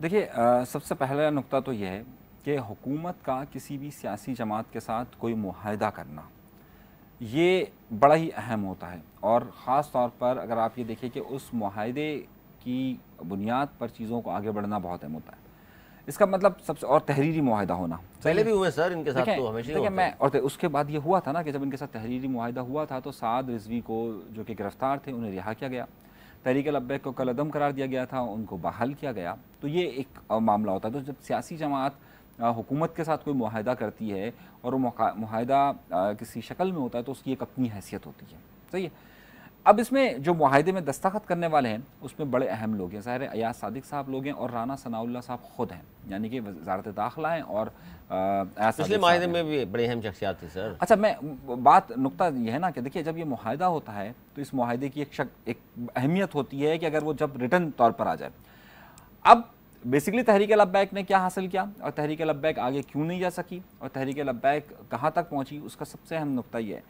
देखिए सबसे पहला नुकता तो यह है कि हुकूमत का किसी भी सियासी जमात के साथ कोई माहदा करना ये बड़ा ही अहम होता है और ख़ास तौर पर अगर आप ये देखें कि उस माहदे की बुनियाद पर चीज़ों को आगे बढ़ना बहुत अहम होता है इसका मतलब सबसे और तहरीरी माहिदा होना पहले भी हुए सर इनके साथ तो हमेशा देखिए मैं और उसके बाद ये हुआ था ना कि जब इनके साथ तहरीरी माहिदा हुआ था तो साद रिजवी को जो कि गिरफ्तार थे उन्हें रिहा किया गया तहरीक लब्बैक को कलदम करार दिया गया था उनको बहाल किया गया तो ये एक मामला होता है तो जब सियासी जमात हुकूमत के साथ कोई माहदा करती है और वो माहदा किसी शक्ल में होता है तो उसकी एक अपनी हैसियत होती है सही है अब इसमें जो माहदे में दस्तखत करने वाले हैं उसमें बड़े अहम लोग हैं ज़ाहिर अयाज सदक साहब लोग हैं और राना सनाउल्ला साहब खुद हैं यानी कि वजारत दाखिला हैं और माहे में भी बड़े अहम शख्सियात थे सर अच्छा मैं बात नुकता यह है ना कि देखिए जब ये माहदा होता है तो इस माहदे की एक शक एक अहमियत होती है कि अगर वो जब रिटर्न तौर पर आ जाए अब बेसिकली तहरीक लब्बैक ने क्या हासिल किया और तहरीक लब्बैक आगे क्यों नहीं जा सकी और तहरीक लब्बैक कहाँ तक पहुँची उसका सबसे अहम नुकता यह है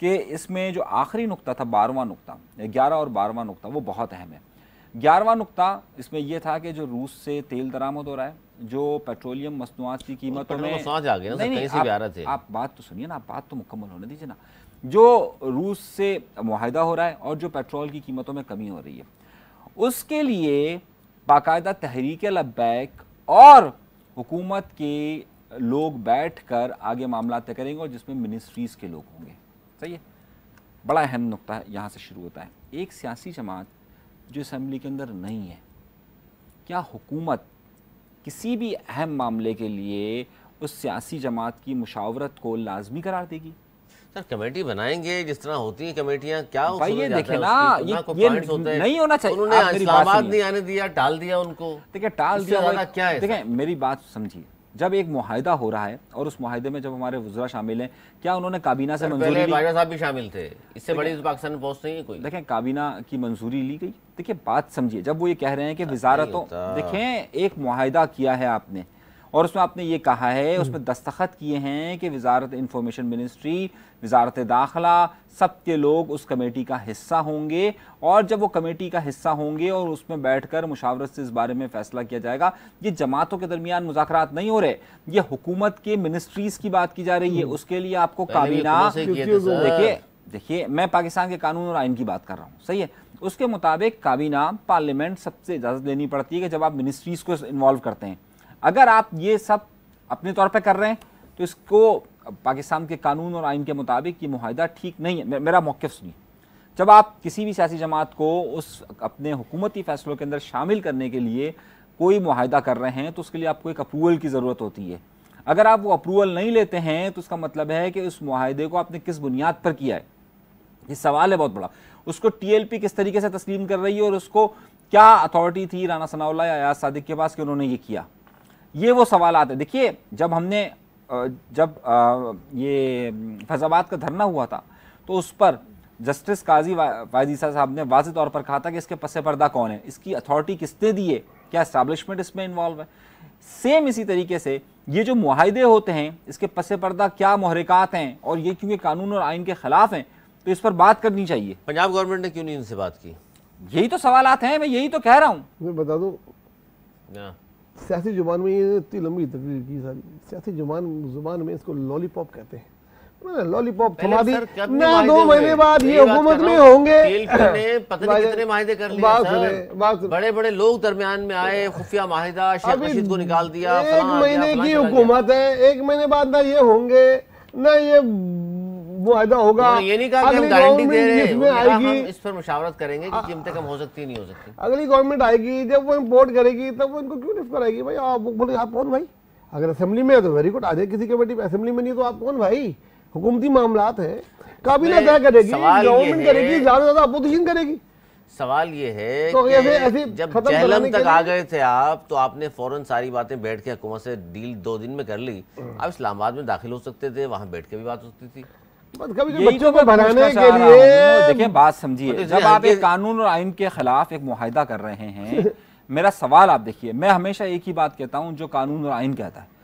कि इसमें जो आखिरी नुकता था बारहवा नुकता ग्यारह और बारहवा नुकता वो बहुत अहम है ग्यारहवा नुकता इसमें यह था कि जो रूस से तेल दरामद हो रहा है जो पेट्रोलियम मसनुआत की कीमतों में आ गया नहीं, नहीं, से आप, थे। आप बात तो सुनिए ना आप बात तो मुकम्मल होने दीजिए ना जो रूस से माहिदा हो रहा है और जो पेट्रोल की कीमतों में कमी हो रही है उसके लिए बाकायदा तहरीक लब्बैक और हुकूमत के लोग बैठ कर आगे मामला तय करेंगे और जिसमें मिनिस्ट्रीज़ के लोग होंगे सही है बड़ा अहम नुकता यहाँ से शुरू होता है एक सियासी जमात जो इसम्बली के अंदर नहीं है क्या हुकूमत किसी भी अहम मामले के लिए उस सियासी जमात की मुशावरत को लाजमी करार देगी सर कमेटी बनाएंगे जिस तरह होती हैं कमेटियां क्या भाई ये देखे ना ये, ये नहीं होना चाहिए उन्होंने नहीं आने दिया टाल दिया उनको देखिए टाल दिया क्या है देखें मेरी बात समझिए जब एक माहिदा हो रहा है और उस माहिदे में जब हमारे वजरा शामिल हैं क्या उन्होंने काबीना से मंजूरी ली साहब भी शामिल थे इससे बड़ी पाकिस्तान में नहीं कोई देखें काबीना की मंजूरी ली गई देखिए बात समझिए जब वो ये कह रहे हैं कि वजारतों देखें एक माहिदा किया है आपने और उसमें आपने ये कहा है हम्म। उसमें दस्तखत किए हैं कि वजारत इंफॉर्मेशन मिनिस्ट्री वजारत दाखिला सब के लोग उस कमेटी का हिस्सा होंगे और जब वो कमेटी का हिस्सा होंगे और उसमें बैठकर मुशावरत से इस बारे में फैसला किया जाएगा ये जमातों के दरमियान मुजाकर नहीं हो रहे ये हुकूमत के मिनिस्ट्रीज की बात की जा रही है हम्म। उसके लिए आपको काबीना देखिए देखिए मैं पाकिस्तान के कानून और आइन की बात कर रहा हूँ सही है उसके मुताबिक काबीना पार्लियामेंट सबसे इजाज़त लेनी पड़ती है कि जब आप मिनिस्ट्रीज़ को इन्वॉल्व करते हैं अगर आप ये सब अपने तौर पर कर रहे हैं तो इसको पाकिस्तान के कानून और आइन के मुताबिक ये माहिदा ठीक नहीं है मेरा मौक़ सुनिए जब आप किसी भी सियासी जमात को उस अपने हुकूमती फैसलों के अंदर शामिल करने के लिए कोई माहिदा कर रहे हैं तो उसके लिए आपको एक अप्रूवल की ज़रूरत होती है अगर आप वो अप्रूवल नहीं लेते हैं तो उसका मतलब है कि उस माहदे को आपने किस बुनियाद पर किया है ये सवाल है बहुत बड़ा उसको पी किस तरीके से तस्लीम कर रही है और उसको क्या अथॉरिटी थी राना सनाउल्ला या अयाज सादिक के पास कि उन्होंने ये किया ये वो सवाल आते देखिए जब हमने जब ये फैजाबाद का धरना हुआ था तो उस पर जस्टिस काजी वाजीसा साहब ने वाज तौर पर कहा था कि इसके पसे पर्दा कौन है इसकी अथॉरिटी किसने दी है क्या इस्टेब्लिशमेंट इसमें इन्वॉल्व है सेम इसी तरीके से ये जो माहदे होते हैं इसके पसे पर्दा क्या महरिकात हैं और ये क्योंकि कानून और आइन के ख़िलाफ़ हैं तो इस पर बात करनी चाहिए पंजाब गवर्नमेंट ने क्यों नहीं इनसे बात की यही तो सवाल हैं मैं यही तो कह रहा हूँ बता दो सियासी ज़ुबान में ये इतनी लंबी तकरीर की सारी सियासी जुबान जुबान में इसको लॉलीपॉप कहते हैं लॉलीपॉप थमा दी ना दो महीने बाद ये हुकूमत में होंगे बड़े बड़े लोग दरमियान में आए खुफिया माहिदा शेख को निकाल दिया एक महीने की हुकूमत है एक महीने बाद ना ये होंगे ना ये मुआहदा होगा ये नहीं कहा कि हम गारंटी दे रहे हैं आएगी हम इस पर मुशावरत करेंगे कि कीमतें कम हो सकती है नहीं हो सकती अगली गवर्नमेंट आएगी जब वो इम्पोर्ट करेगी तब वो इनको क्यों लिफ्ट कराएगी भाई आप बोले आप कौन भाई अगर असेंबली में है तो वेरी गुड आ जाए किसी कमेटी में असेंबली में नहीं तो आप कौन भाई हुकूमती मामला है कभी ना क्या करेगी गवर्नमेंट करेगी ज्यादा ज्यादा अपोजिशन करेगी सवाल ये है तो ये ऐसे जब जहलम तक आ गए थे आप तो आपने फौरन सारी बातें बैठ के हुकूमत से डील दो दिन में कर ली आप इस्लामाबाद में दाखिल हो सकते थे वहां बैठ के भी बात हो सकती थी देखिये तो के लिए देखिए बात समझिए जब आप एक कानून और आइन के खिलाफ एक मुहिदा कर रहे हैं मेरा सवाल आप देखिए मैं हमेशा एक ही बात कहता हूँ जो कानून और आइन कहता है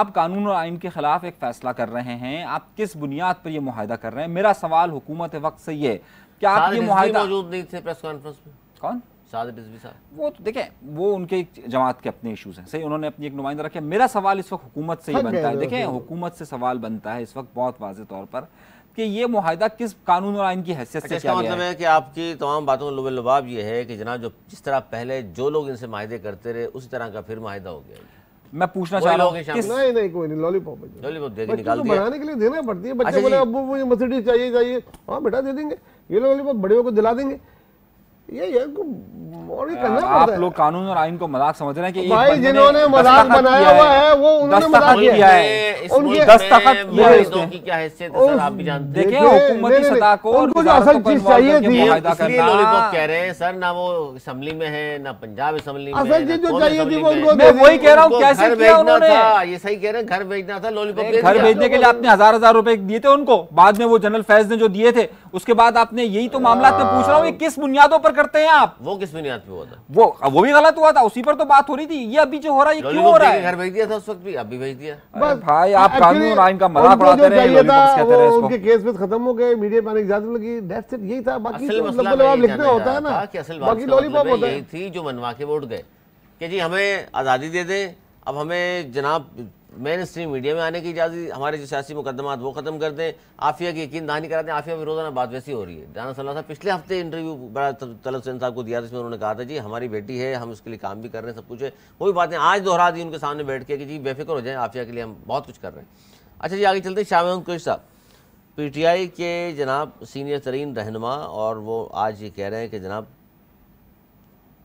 आप कानून और आइन के खिलाफ एक फैसला कर रहे हैं आप किस बुनियाद पर यह मुहिदा कर रहे हैं मेरा सवाल हुकूमत वक्त से ये क्या आप ये मुहिदा मौजूद नहीं थे प्रेस कॉन्फ्रेंस में कौन साद रिजवी साहब वो तो देखें वो उनके जमात के अपने इश्यूज हैं सही उन्होंने अपनी एक नुमाइंदा रखे मेरा सवाल इस वक्त हुकूमत से ही बनता है देखें हुकूमत से सवाल बनता है इस वक्त बहुत वाज तौर पर कि ये माहिदा किस कानून और आइन की हैसियत से अच्छा, इसका मतलब है कि आपकी तमाम बातों में लबाब ये है कि जनाब जो जिस तरह पहले जो लोग इनसे माहे करते रहे उसी तरह का फिर माहिदा हो गया मैं पूछना चाह रहा हूँ नहीं नहीं कोई नहीं लॉलीपॉप लॉलीपॉप दे निकाल बनाने के लिए देना पड़ती है बच्चे अच्छा बोले अब वो मुझे मर्सिडीज चाहिए चाहिए हाँ बेटा दे देंगे ये लॉलीपॉप बड़े को दिला देंगे ये ये और ये करना आप लोग कानून और आइन को मजाक समझ रहे हैं कि भाई जिन्होंने मजाक बनाया हुआ है वो उन्होंने मजाक किया है उनके दस्तखत किया है इसने क्या हैसियत है सर आप भी जानते हैं देखिए हुकूमती सतह को उनको जो असल चीज चाहिए थी इसलिए लॉलीपॉप कह रहे हैं सर ना वो असेंबली में है ना पंजाब असेंबली में असल चीज जो चाहिए थी वो उनको मैं वही कह रहा हूं कैसे किया उन्होंने ये सही कह रहे हैं घर भेजना था लॉलीपॉप घर भेजने के लिए आपने हजार हजार रुपए दिए थे उनको बाद में वो जनरल फैज ने जो दिए थे उसके बाद आपने यही तो मामला पूछ रहा हूँ किस बुनियादों पर करते हैं आप वो किस बुनियाद पे हुआ था वो वो भी गलत हुआ था उसी पर तो बात हो रही थी ये अभी जो हो रहा है क्यों हो रहा है घर भेज दिया था उस वक्त भी अभी भेज दिया बस भाई आप कानून और आइन का मजाक उड़ाते रहे हैं इसको उनके केस में खत्म हो गए मीडिया मैंने एग्जाम लगी डेट्स इट यही था बाकी असल तो मतलब लिखते होता है ना बाकी असल बाकी लॉलीपॉप होता है थी जो मनवा के वोट गए कि जी हमें आज़ादी दे दें अब हमें जनाब मेन स्ट्रीम मीडिया में आने की इजाज़त हमारे जो सियासी मुकदमात वो ख़त्म कर दें आफिया की यकीन दहानी करा दें आफिया में रोज़ाना बात वैसी हो रही है दाना सल्ला साहब पिछले हफ्ते इंटरव्यू बड़ा तलब सेन साहब को दिया था जिसमें उन्होंने कहा था जी हमारी बेटी है हम उसके लिए काम भी कर रहे हैं सब कुछ है वही बातें आज दोहरा दी उनके सामने बैठ के कि जी बेफिक्र हो जाए आफिया के लिए हम बहुत कुछ कर रहे हैं अच्छा जी आगे चलते हैं शाम कुरेश साहब आई के जनाब सीनियर तरीन रहनमा और वो आज ये कह रहे हैं कि जनाब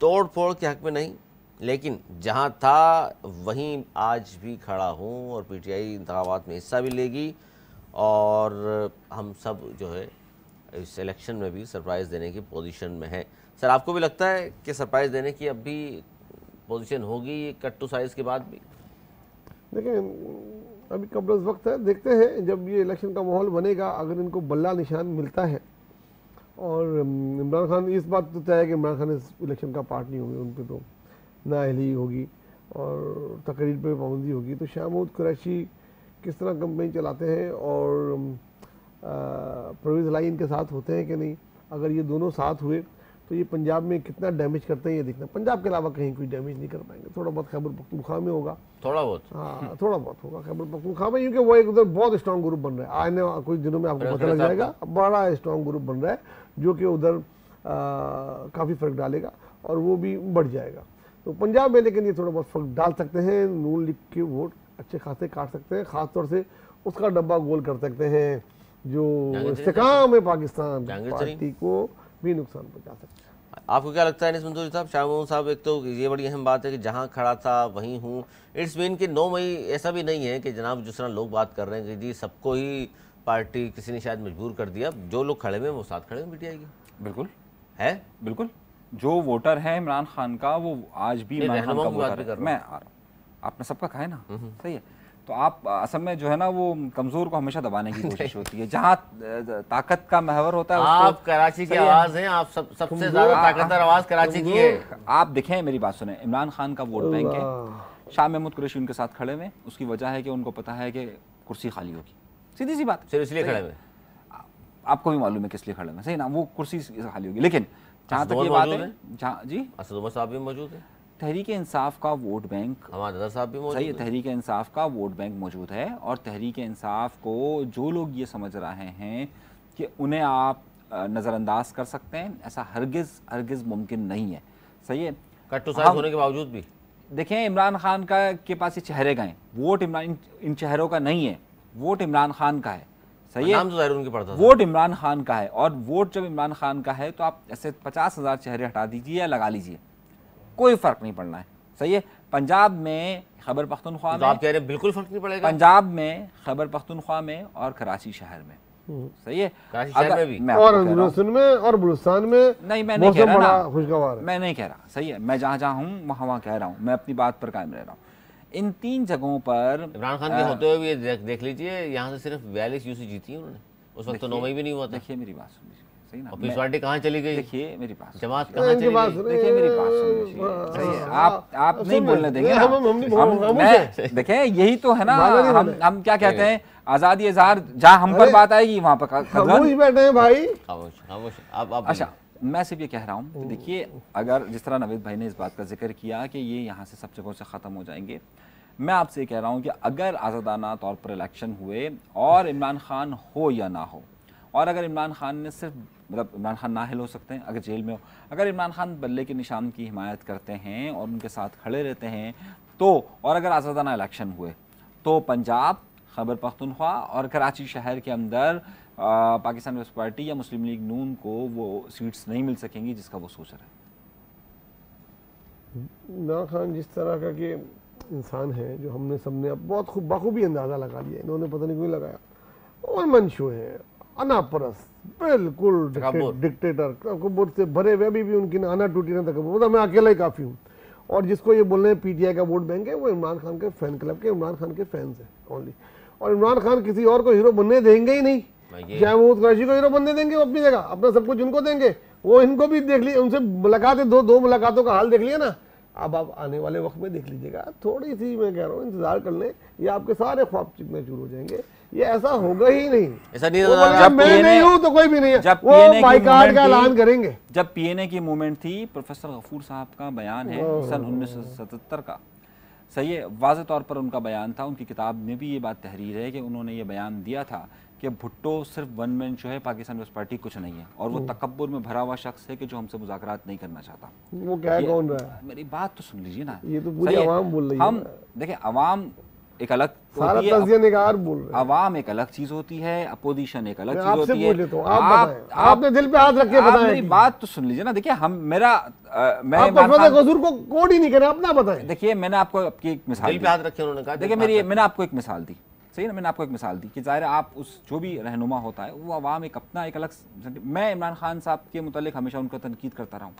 तोड़ फोड़ के हक में नहीं लेकिन जहां था वहीं आज भी खड़ा हूं और पीटीआई इंतबात में हिस्सा भी लेगी और हम सब जो है इस इलेक्शन में भी सरप्राइज़ देने की पोजीशन में है सर आपको भी लगता है कि सरप्राइज़ देने की अब भी पोजीशन होगी कट टू साइज के बाद भी देखिए अभी कब वक्त है देखते हैं जब ये इलेक्शन का माहौल बनेगा अगर इनको बल्ला निशान मिलता है और इमरान खान इस बात तो तय है कि इमरान खान इस इलेक्शन का पार्ट नहीं होंगे उनके तो नाहली होगी और तकरीर पर पाबंदी होगी तो शाहमूद कुरैशी किस तरह कंपनी चलाते हैं और परवेज़ लाई इनके साथ होते हैं कि नहीं अगर ये दोनों साथ हुए तो ये पंजाब में कितना डैमेज करते हैं ये देखना पंजाब के अलावा कहीं कोई डैमेज नहीं कर पाएंगे थोड़ा बहुत खैबर पख्तूखा में होगा थोड़ा बहुत हाँ थोड़ा बहुत होगा खैबर पख्तूखा में क्योंकि वो एक उधर बहुत स्ट्रॉन्ग ग्रुप बन रहा है आने कुछ दिनों में आपको पता लग जाएगा बड़ा स्ट्रॉन्ग ग्रुप बन रहा है जो कि उधर काफ़ी फर्क डालेगा और वो भी बढ़ जाएगा तो पंजाब में लेकिन ये थोड़ा बहुत फर्क डाल सकते हैं नून लीग के वोट अच्छे खासे काट सकते हैं खासतौर से उसका डब्बा गोल कर सकते हैं जो इस्तेकाम है पाकिस्तान पार्टी को भी नुकसान पहुंचा सकते हैं आपको क्या लगता है मंजूरी साहब शाह महमूद साहब एक तो ये बड़ी अहम बात है कि जहाँ खड़ा था वहीं हूँ इट्स बीन कि नौ मई ऐसा भी नहीं है कि जनाब जिस तरह लोग बात कर रहे हैं कि जी सबको ही पार्टी किसी ने शायद मजबूर कर दिया जो लोग खड़े हुए वो साथ खड़े हुए मिट जाएगी बिल्कुल है बिल्कुल जो वोटर है इमरान खान का वो आज भी इमरान खान का वोटर है मैं आपने सबका कहा है ना हम्म, हम्म। सही है तो आप असल में जो है ना वो कमजोर को हमेशा दबाने की कोशिश होती है जहाँ ताकत का महवर होता है आप कराची की आवाज है आप सब सबसे ज्यादा ताकतवर आवाज कराची की है आप दिखें मेरी बात सुने इमरान खान का वोट बैंक है शाह महमूद कुरेशी उनके साथ खड़े हुए उसकी वजह है कि उनको पता है कि कुर्सी खाली होगी सीधी सी बात सिर्फ इसलिए खड़े हुए आपको भी मालूम है किस लिए खड़े हुए सही ना वो कुर्सी खाली होगी लेकिन जहाँ तक ये बात है जहाँ जी असद साहब भी मौजूद है तहरीक इंसाफ का वोट बैंक हमारे साहब भी मौजूद सही है तहरीक इंसाफ का वोट बैंक मौजूद है और तहरीक इंसाफ को जो लोग ये समझ रहे हैं कि उन्हें आप नज़रअंदाज कर सकते हैं ऐसा हरगिज़ हरगिज़ मुमकिन नहीं है सही है कट्टू साहब होने के बावजूद भी देखें इमरान खान का के पास ये चेहरे गए वोट इमरान इन चेहरों का नहीं है वोट इमरान खान का है सही है नाम तो उनके पड़ता वोट इमरान खान का है और वोट जब इमरान खान का है तो आप ऐसे पचास हज़ार चेहरे हटा दीजिए या लगा लीजिए कोई फ़र्क नहीं पड़ना है सही है पंजाब में खबर पख्तनख्वा तो आप कह रहे बिल्कुल फ़र्क नहीं पड़ेगा पंजाब में खबर पख्तनख्वा में और कराची शहर में हम्म। सही है अगर, में मैं और में और में नहीं मैं नहीं कह रहा मैं नहीं कह रहा सही है मैं जहाँ जहाँ हूँ वहाँ वहाँ कह रहा हूँ मैं अपनी बात पर कायम रह रहा हूँ इन तीन जगहों पर इमरान खान के होते हुए भी देख, देख लीजिए यहाँ से सिर्फ बयालीस यूसी जीती है उन्होंने उस वक्त तो नौमई भी नहीं हुआ था देखिए मेरी बात सुनिए पीस पार्टी कहाँ चली गई देखिए मेरी पास जमात कहाँ चली गई देखिए मेरी पास हाँ, हाँ, सही है हाँ, आप आप नहीं बोलने देंगे हम हम देखें यही तो है ना हम हम क्या कहते हैं आजादी इजहार जहाँ हम पर बात आएगी वहाँ पर बैठे हैं भाई आप आप अच्छा मैं सिर्फ ये कह रहा हूँ हम्म। देखिए अगर जिस तरह नवेद भाई ने इस बात का जिक्र किया कि ये यहाँ से सब जगहों से ख़त्म हो जाएंगे मैं आपसे कह रहा हूँ कि अगर आज़ादाना तौर पर इलेक्शन हुए और इमरान खान हो या ना हो और अगर इमरान खान ने सिर्फ मतलब इमरान खान नाहल हो सकते हैं अगर जेल में हो अगर इमरान खान बल्ले के निशान की हिमायत करते हैं और उनके साथ खड़े रहते हैं तो और अगर आज़ादाना इलेक्शन हुए तो पंजाब खबर पख्तनख्वा और कराची शहर के अंदर पाकिस्तान पीपल्स पार्टी या मुस्लिम लीग नून को वो सीट्स नहीं मिल सकेंगी जिसका वो सोच रहे हैं ना खान जिस तरह का कि इंसान हैं जो हमने सबने अब बहुत खूब बखूबी अंदाज़ा लगा लिया इन्होंने पता नहीं क्यों लगाया और मंशु हैं अनापरस बिल्कुल डिक्टेटर तकबुर से भरे हुए अभी भी उनकी आना टूटी ना तक मतलब मैं अकेला ही काफ़ी हूँ और जिसको ये बोल रहे हैं पीटीआई का वोट बैंक है वो इमरान खान के फैन क्लब के इमरान खान के फैंस हैं ओनली और इमरान खान किसी और को हीरो बनने देंगे ही नहीं चाहे वो कुरैशी को हीरो बनने देंगे वो अपनी जगह अपना सब कुछ उनको देंगे वो इनको भी देख लिया उनसे मुलाकातें दो दो मुलाकातों का हाल देख लिया ना अब आप आने वाले वक्त में देख लीजिएगा थोड़ी सी मैं कह रहा हूँ इंतजार कर लें ये आपके सारे ख्वाब चिकने शुरू हो जाएंगे ये ऐसा होगा ही नहीं ऐसा नहीं तो जब मैं नहीं हूं तो कोई भी नहीं है जब वो का ऐलान करेंगे जब पीएनए की मूवमेंट थी प्रोफेसर गफूर साहब का बयान है सन उन्नीस का सही है वाज तौर पर उनका बयान था उनकी किताब में भी ये बात तहरीर है कि उन्होंने ये बयान दिया था कि भुट्टो सिर्फ वन मैन शो है पाकिस्तान पीपल्स पार्टी कुछ नहीं है और वो हम्म। तकबर में भरा हुआ शख्स है कि जो हमसे मुजाकर नहीं करना चाहता वो क्या कौन रहा है मेरी बात तो सुन लीजिए ना ये तो पूरी आवाम बोल रही है हम देखिए आवाम एक अलग आवाम एक अलग चीज होती है अपोजिशन एक अलग चीज होती है तो, आप, आप आपने दिल पे हाथ रख के बताएं मेरी बात तो सुन लीजिए ना देखिए हम मेरा मैं को कोड ही नहीं करें अपना बताएं देखिए मैंने आपको आपकी एक मिसाल दिल पे हाथ रखे उन्होंने कहा देखिए मेरी मैंने आपको एक मिसाल दी सही ना मैंने आपको एक मिसाल दी कि ज़ाहिर आप उस जो भी रहनुमा होता है वो आवाम एक अपना एक अलग मैं इमरान खान साहब के मुतलिक हमेशा उनका तनकीद करता रहा हूँ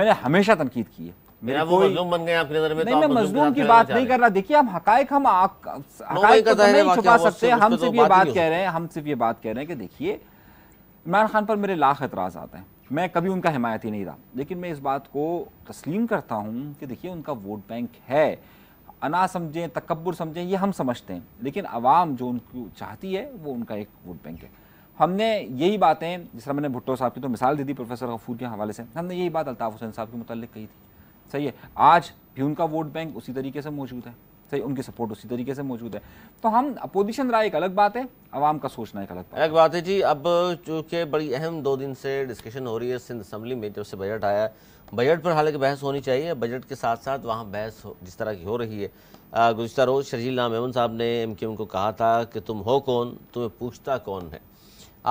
मैंने हमेशा तनकीद की है मेरा वो मजलूम बन आपकी नजर में तो नहीं मैं मजलूम की बात नहीं कर रहा देखिए हम हकायक हम हकायक को नहीं छुपा सकते हम तो सिर्फ ये बात कह रहे हैं हम सिर्फ ये बात कह रहे हैं कि देखिए इमरान खान पर मेरे लाख एतराज़ आते हैं मैं कभी उनका हिमायती नहीं रहा लेकिन मैं इस बात को तस्लीम करता हूँ कि देखिए उनका वोट बैंक है अना समझें तकबर समझें ये हम समझते हैं लेकिन आवाम जो उनको चाहती है वो उनका एक वोट बैंक है हमने यही बातें जिस तरह मैंने भुट्टो साहब की तो मिसाल दी थी प्रोफेसर गफूर के हवाले से हमने यही बात अल्ताफ़ हुसैन साहब के मतलब कही थी सही है आज भी उनका वोट बैंक उसी तरीके से मौजूद है सही उनकी सपोर्ट उसी तरीके से मौजूद है तो हम अपोजिशन राय एक अलग बात है आवाम का सोचना एक अलग बात अलग बात है जी अब चूँकि बड़ी अहम दो दिन से डिस्कशन हो रही है सिंध असम्बली में जब से बजट आया बजट पर हालांकि बहस होनी चाहिए बजट के साथ साथ वहाँ बहस जिस तरह की हो रही है गुजतर रोज़ शर्जील नाम एमन साहब ने एम क्यू को कहा था कि तुम हो कौन तुम्हें पूछता कौन है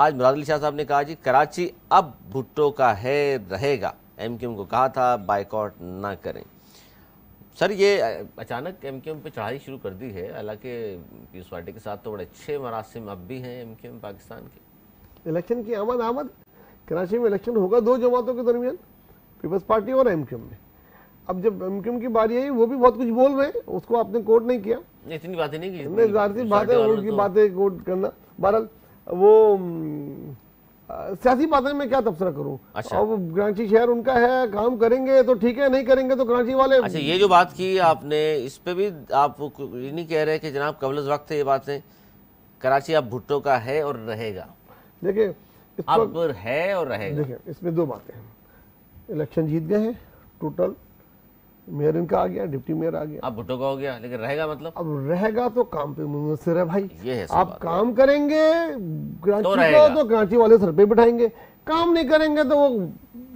आज मुरादली शाह साहब ने कहा जी कराची अब भुट्टो का है रहेगा एम क्यू को कहा था बाइकआउट ना करें सर ये अचानक एम क्यू एम पर चढ़ाई शुरू कर दी है हालांकि पीस पार्टी के साथ तो बड़े अच्छे मरासम अब भी हैं एम क्यू एम पाकिस्तान के इलेक्शन की आमद आमद कराची में इलेक्शन होगा दो जमातों के दरमियान पीपल्स पार्टी और एम ने अब जब एम की बारी आई वो भी बहुत कुछ बोल रहे हैं उसको आपने कोर्ट नहीं किया इतनी बातें नहीं की नहीं जाहिर उनकी बातें कोर्ट करना बहरहाल वो सियासी बातें मैं क्या तबसरा करूं अच्छा। अब कराची शहर उनका है काम करेंगे तो ठीक है नहीं करेंगे तो कराची वाले अच्छा ये जो बात की आपने इस पे भी आप ये नहीं कह रहे कि जनाब कबल वक्त ये बातें कराची आप भुट्टो का है और रहेगा देखिए आप है और रहेगा देखिए इसमें दो बातें हैं इलेक्शन जीत गए हैं टोटल मेयर इनका आ गया डिप्टी मेयर आ गया अब भुट्टो का हो गया लेकिन रहेगा मतलब अब रहेगा तो काम पे मुनसर है भाई ये है आप काम करेंगे तो, तो कराची वाले सर पे बिठाएंगे काम नहीं करेंगे तो वो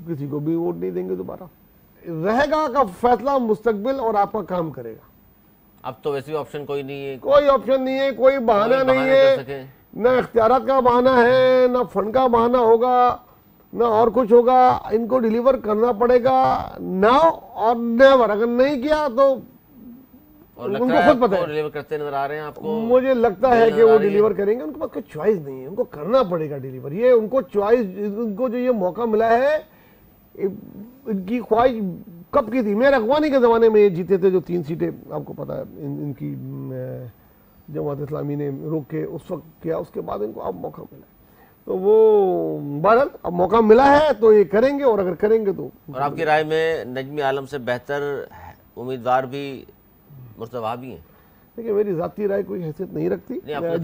किसी को भी वोट नहीं देंगे दोबारा रहेगा का फैसला मुस्तकबिल और आपका काम करेगा अब तो वैसे ऑप्शन कोई नहीं है कोई ऑप्शन नहीं है कोई बहाना नहीं है न इख्तियार का बहाना है न फंड का बहाना होगा ना और कुछ होगा इनको डिलीवर करना पड़ेगा नाउ और नेवर अगर नहीं किया तो और उनको खुद पता है डिलीवर करते नजर आ रहे हैं आपको मुझे लगता है कि वो डिलीवर करेंगे उनके पास कोई चॉइस नहीं है उनको करना पड़ेगा डिलीवर ये उनको चॉइस उनको जो ये मौका मिला है इनकी ख्वाहिश कब की थी मेरे अखवानी के ज़माने में ये जीते थे जो तीन सीटें आपको पता है इन, इनकी जमात इस्लामी ने रोक के उस वक्त किया उसके बाद इनको अब मौका मिला तो वो बहरहाल अब मौका मिला है तो ये करेंगे और अगर करेंगे तो और आपकी राय में नजमी आलम से बेहतर उम्मीदवार भी मुर्तवा भी हैं देखिए मेरी जाती राय कोई हैसियत नहीं रखती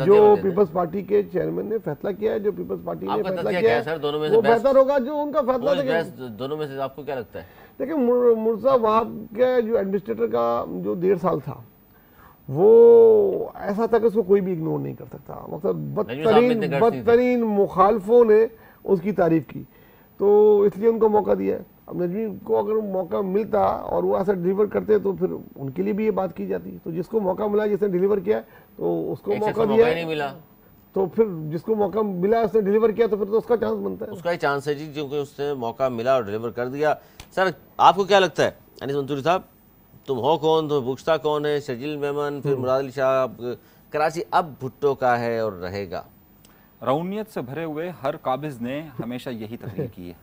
जो पीपल्स पार्टी के चेयरमैन ने फैसला किया है जो पीपल्स पार्टी ने फैसला किया है सर दोनों में से वो बेहतर होगा जो उनका फैसला दोनों में से आपको क्या लगता है देखिए मुर्जा वहाब के जो एडमिनिस्ट्रेटर का जो डेढ़ साल था वो ऐसा था कि उसको कोई भी इग्नोर नहीं कर सकता मतलब बदतरीन बदतरीन मुखालफों ने उसकी तारीफ की तो इसलिए उनको मौका दिया है अब नजमी को अगर मौका मिलता और वो ऐसा डिलीवर करते तो फिर उनके लिए भी ये बात की जाती तो जिसको मौका मिला जिसने डिलीवर किया तो उसको मौका दिया नहीं मिला तो फिर जिसको मौका मिला उसने डिलीवर किया तो फिर तो उसका चांस बनता है उसका ही चांस है जी क्योंकि उसने मौका मिला और डिलीवर कर दिया सर आपको क्या लगता है अनिस मंसूरी साहब तुम हो कौन तुम्हें पूछता कौन है शजील मेमन फिर हम्म। मुराद अली शाह कराची अब भुट्टो का है और रहेगा रौनीत से भरे हुए हर काबिज ने हमेशा यही तकलीफ की है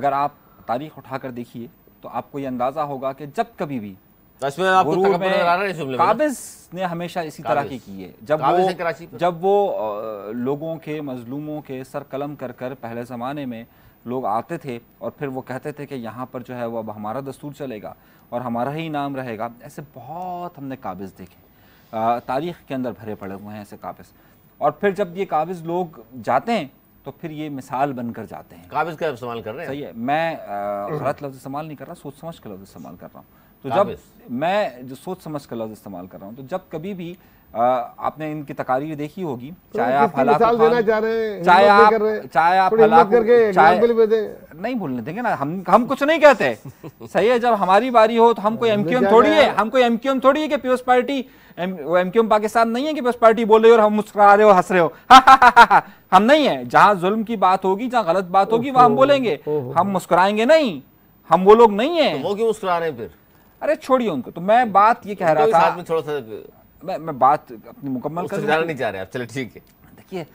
अगर आप तारीख उठाकर देखिए तो आपको ये अंदाज़ा होगा कि जब कभी भी काबिज ने हमेशा इसी तरह की की है जब वो जब वो लोगों के मजलूमों के सर कलम कर कर पहले ज़माने में लोग आते थे और फिर वो कहते थे कि यहाँ पर जो है वो अब हमारा दस्तूर चलेगा और हमारा ही नाम रहेगा ऐसे बहुत हमने काबिज़ देखे तारीख़ के अंदर भरे पड़े हुए हैं ऐसे काबिज़ और फिर जब ये काबिज़ लोग जाते हैं तो फिर ये मिसाल बनकर जाते हैं काबिज का इस्तेमाल कर रहे हैं सही है मैं गलत लफ्ज़ इस्तेमाल नहीं कर रहा सोच समझ कर लफ्ज़ इस्तेमाल कर रहा हूँ तो जब मैं जो सोच समझ कर लफ्ज़ इस्तेमाल कर रहा हूँ तो जब कभी भी आपने इनकी तकारीर देखी होगी तो चाहे आप हलाक रहे चाहे आप चाहे आप हलाक करके नहीं भूलने देंगे ना हम हम कुछ नहीं कहते सही है जब हमारी बारी हो तो हम कोई एमक्यूएम थोड़ी है हम कोई एमक्यूएम थोड़ी है कि पीपल्स पार्टी एमक्यूएम पाकिस्तान नहीं है कि पीपल्स पार्टी बोल रही हो और हम मुस्कुरा रहे हो हंस रहे हो हम नहीं है जहाँ जुल्म की बात होगी जहाँ गलत बात होगी वहां हम बोलेंगे हम मुस्कुराएंगे नहीं हम वो लोग नहीं है तो वो क्यों मुस्कुरा रहे हैं फिर अरे छोड़िए उनको तो मैं बात ये कह रहा था थोड़ा सा मैं मैं बात अपनी मुकम्मल कर जाना नहीं चाह रहे आप चलो ठीक है देखिए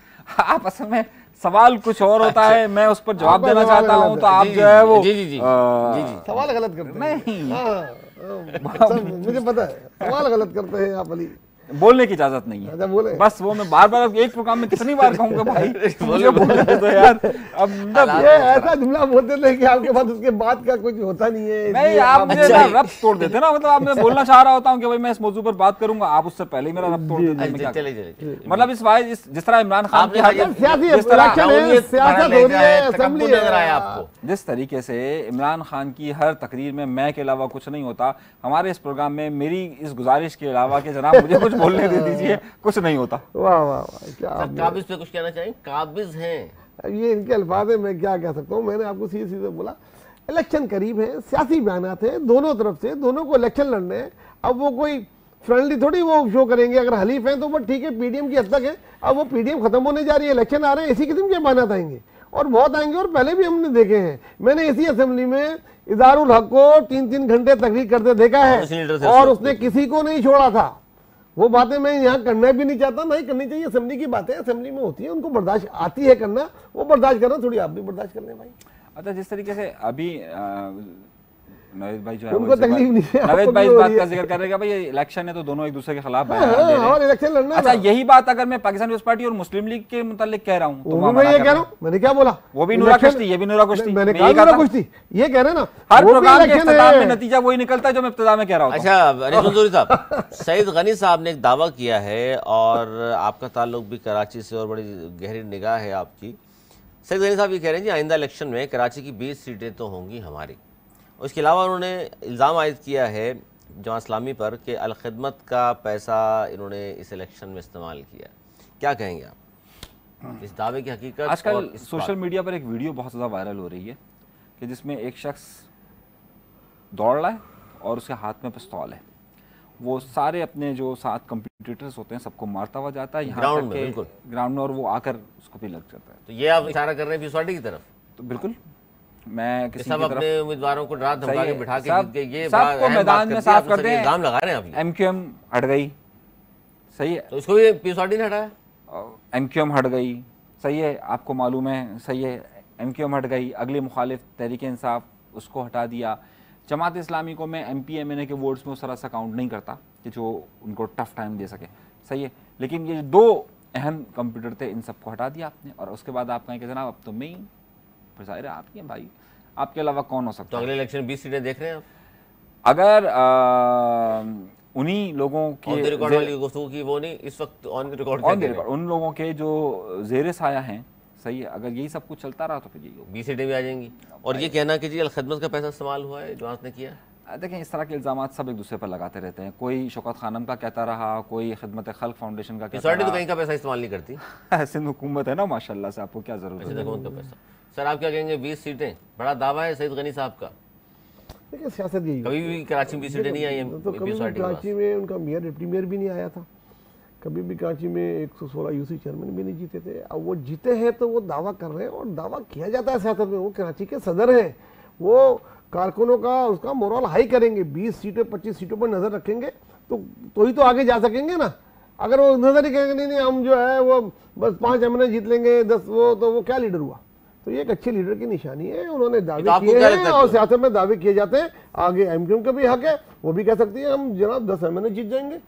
आप असल में सवाल कुछ और होता अच्छा। है मैं उस पर जवाब देना चाहता हूँ तो आप जो है वो जी जी जी सवाल गलत करते हैं नहीं हाँ, हाँ, हाँ, मुझे पता है सवाल गलत करते हैं आप अली बोलने की इजाजत नहीं है अच्छा, बोले बस वो मैं बार बार एक प्रोग्राम में कितनी बार कहूंगा भाई बोले बोले तो यार अब मतलब ये ऐसा जुमला बोलते थे कि आपके पास उसके बाद का कुछ होता नहीं है नहीं आप मुझे अच्छा। रब तोड़ देते ना मतलब आप मैं बोलना चाह रहा होता हूँ कि भाई मैं इस मौजू पर बात करूंगा आप उससे पहले ही मेरा रब तोड़ देते हैं मतलब इस वाइज जिस तरह इमरान खान की जिस तरीके से इमरान खान की हर तकरीर में मैं के अलावा कुछ नहीं होता हमारे इस प्रोग्राम में मेरी इस गुजारिश के अलावा के जनाब मुझे कुछ बोलने दे दीजिए कुछ नहीं होता वाह वाह वाह क्या अच्छा, काबिज पे कुछ कहना चाहेंगे काबिज हैं ये इनके अल्फाज है मैं क्या कह सकता हूँ मैंने आपको सीधे सीधे बोला इलेक्शन करीब है सियासी बयान है दोनों तरफ से दोनों को इलेक्शन लड़ने हैं अब वो कोई फ्रेंडली थोड़ी वो शो करेंगे अगर हलीफ हैं तो वो ठीक है पीडीएम की हद तक है अब वो पीडीएम खत्म होने जा रही है इलेक्शन आ रहे हैं इसी किस्म के बयान आएंगे और बहुत आएंगे और पहले भी हमने देखे हैं मैंने इसी असेंबली में इजारुल हक को तीन तीन घंटे तकरीर करते देखा है हाँ, और उसने किसी को नहीं छोड़ा था वो बातें मैं यहाँ करना भी नहीं चाहता नहीं करनी चाहिए असेंबली की बातें असेंबली में होती है उनको बर्दाश्त आती है करना वो बर्दाश्त करना थोड़ी आप भी बर्दाश्त कर लें भाई अच्छा जिस तरीके से अभी आ, भाई जो है इलेक्शन है तो दोनों एक दूसरे के खिलाफ हाँ, और अच्छा यही बात अगर मैं पाकिस्तान पीपल्स पार्टी और मुस्लिम लीग के मुतालिक कह रहा हूँ तो मैं कह रहा हूँ मैंने क्या बोला वो भी नूरा कुश्ती ये भी नूरा कुश्ती ये कह ना हर प्रोग्राम के नतीजा वही निकलता है जो मैं इब्तदा में कह रहा अच्छा, हूँ अच्छा साहब सईद गनी साहब ने एक दावा किया है और आपका ताल्लुक भी कराची से और बड़ी गहरी निगाह है आपकी सईद गनी साहब ये कह रहे हैं जी आइंदा इलेक्शन में कराची की बीस सीटें तो होंगी हमारी उसके अलावा उन्होंने इल्ज़ाम आयद किया है जमा इस्लामी पर कि अलखदमत का पैसा इन्होंने इस इलेक्शन में इस्तेमाल किया क्या कहेंगे आप इस दावे की हकीकत आजकल सोशल मीडिया पर एक वीडियो बहुत ज़्यादा वायरल हो रही है कि जिसमें एक शख्स दौड़ रहा है और उसके हाथ में पिस्तौल है वो सारे अपने जो सात कंपटीटर्स होते हैं सबको मारता हुआ जाता है यहाँ ग्राउंड में ग्राउंड में और वो आकर उसको भी लग जाता है तो ये आप इशारा कर रहे हैं की तरफ तो बिल्कुल मैं किसी सब अपने उम्मीदवारों को रात के बिठा के सब, ये को मैदान में साफ कर दें इल्जाम लगा रहे हैं अभी एमक्यूएम हट गई सही है तो इसको ये पीएसआरडी ने हटाया एमक्यूएम हट गई सही है आपको मालूम है सही है एमक्यूएम हट गई अगली मुखालिफ तहरीक इंसाफ उसको हटा दिया जमात इस्लामी को मैं M P M N A के वोट्स में उस तरह से काउंट नहीं करता कि जो उनको टफ टाइम दे सके सही है लेकिन ये दो अहम कंप्यूटर थे इन सबको हटा दिया आपने और उसके बाद आप कहें कि जनाब अब तो मेन फिर जाहिर है आप ही हैं भाई आपके अलावा कौन हो सकता तो अगले इलेक्शन में बीस सीटें देख रहे हैं आप अगर उन्हीं लोगों के रिकॉर्ड की वो नहीं इस वक्त ऑन रिकॉर्ड ऑन रिकॉर्ड उन लोगों के जो जेर साया हैं सही है अगर यही सब कुछ चलता रहा तो फिर यही बीस सीटें भी आ जाएंगी और ये कहना कि जी अलखदमत का पैसा इस्तेमाल हुआ है जो आपने किया देखें इस तरह के इल्ज़ाम सब एक दूसरे पर लगाते रहते हैं कोई शौकत खानम का कहता रहा कोई खदमत खल्क फाउंडेशन का तो कहता तो कहीं का पैसा इस्तेमाल नहीं करती सिंध हुकूमत है ना माशाल्लाह से आपको क्या ज़रूरत है सर आप क्या कहेंगे बीस सीटें बड़ा दावा है सईद गनी साहब का देखिए सियासत यही कभी भी कराची में बीस सीटें नहीं आई तो कभी कराची में उनका मेयर डिप्टी मेयर भी नहीं आया था कभी भी कराची में एक सौ सोलह यूसी चेयरमैन भी नहीं जीते थे अब वो जीते हैं तो वो दावा कर रहे हैं और दावा किया जाता है सियासत में वो कराची के सदर हैं वो कारकुनों का उसका मोरल हाई करेंगे बीस सीटों पच्चीस सीटों पर नज़र रखेंगे तो तो ही तो आगे जा सकेंगे ना अगर वो नज़र ही कहेंगे नहीं नहीं हम जो है वो बस पांच एम जीत लेंगे दस वो तो वो क्या लीडर हुआ तो ये एक अच्छे लीडर की निशानी है उन्होंने दावे तो किए हैं और सियासत में दावे किए जाते हैं आगे एम का भी हक है वो भी कह सकती है हम जनाब दस एम जीत जाएंगे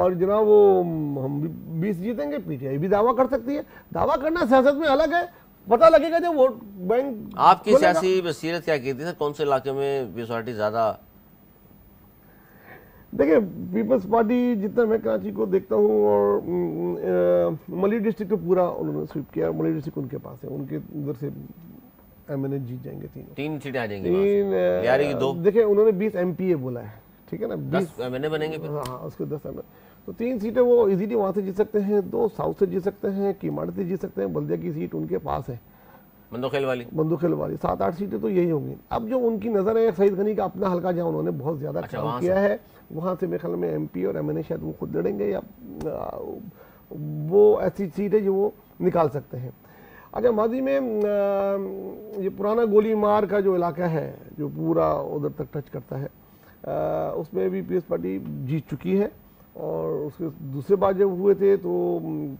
और जनाब वो हम बीस जीतेंगे पीटीआई भी दावा कर सकती है दावा करना सियासत में अलग है पता लगेगा जब वोट बैंक आपकी सियासी बसीरत क्या कहती है कौन से इलाके में ब्यूसॉरिटी ज़्यादा देखिए पीपल्स पार्टी जितना मैं कराची को देखता हूँ और मली डिस्ट्रिक्ट को पूरा उन्होंने स्वीप किया मली डिस्ट्रिक्ट उनके पास है उनके उधर से एम एन ए जीत जाएंगे तीन तीन सीटें आ जाएंगी तीन दो देखिए उन्होंने बीस एम पी ए बोला है ठीक है ना बीस एम एन ए बनेंगे हाँ, हाँ उसके दस एम तो तीन सीटें वो इजीली वहाँ से जीत सकते हैं दो साउथ से जीत सकते हैं कीमाड़ से जीत सकते हैं बल्दिया की सीट उनके पास है बंदूखेल वाली बंदूखेल वाली सात आठ सीटें तो यही होंगी अब जो उनकी नज़र है सईद गनी का अपना हल्का जहाँ उन्होंने बहुत ज़्यादा अच्छा, काम किया है वहाँ से मेरे ख्याल में एम और एम शायद वो खुद लड़ेंगे या वो ऐसी सीट है जो वो निकाल सकते हैं अच्छा माजी में ये पुराना गोली मार का जो इलाका है जो पूरा उधर तक टच करता है उसमें भी पीएस पार्टी जीत चुकी है और उसके दूसरे बार जब हुए थे तो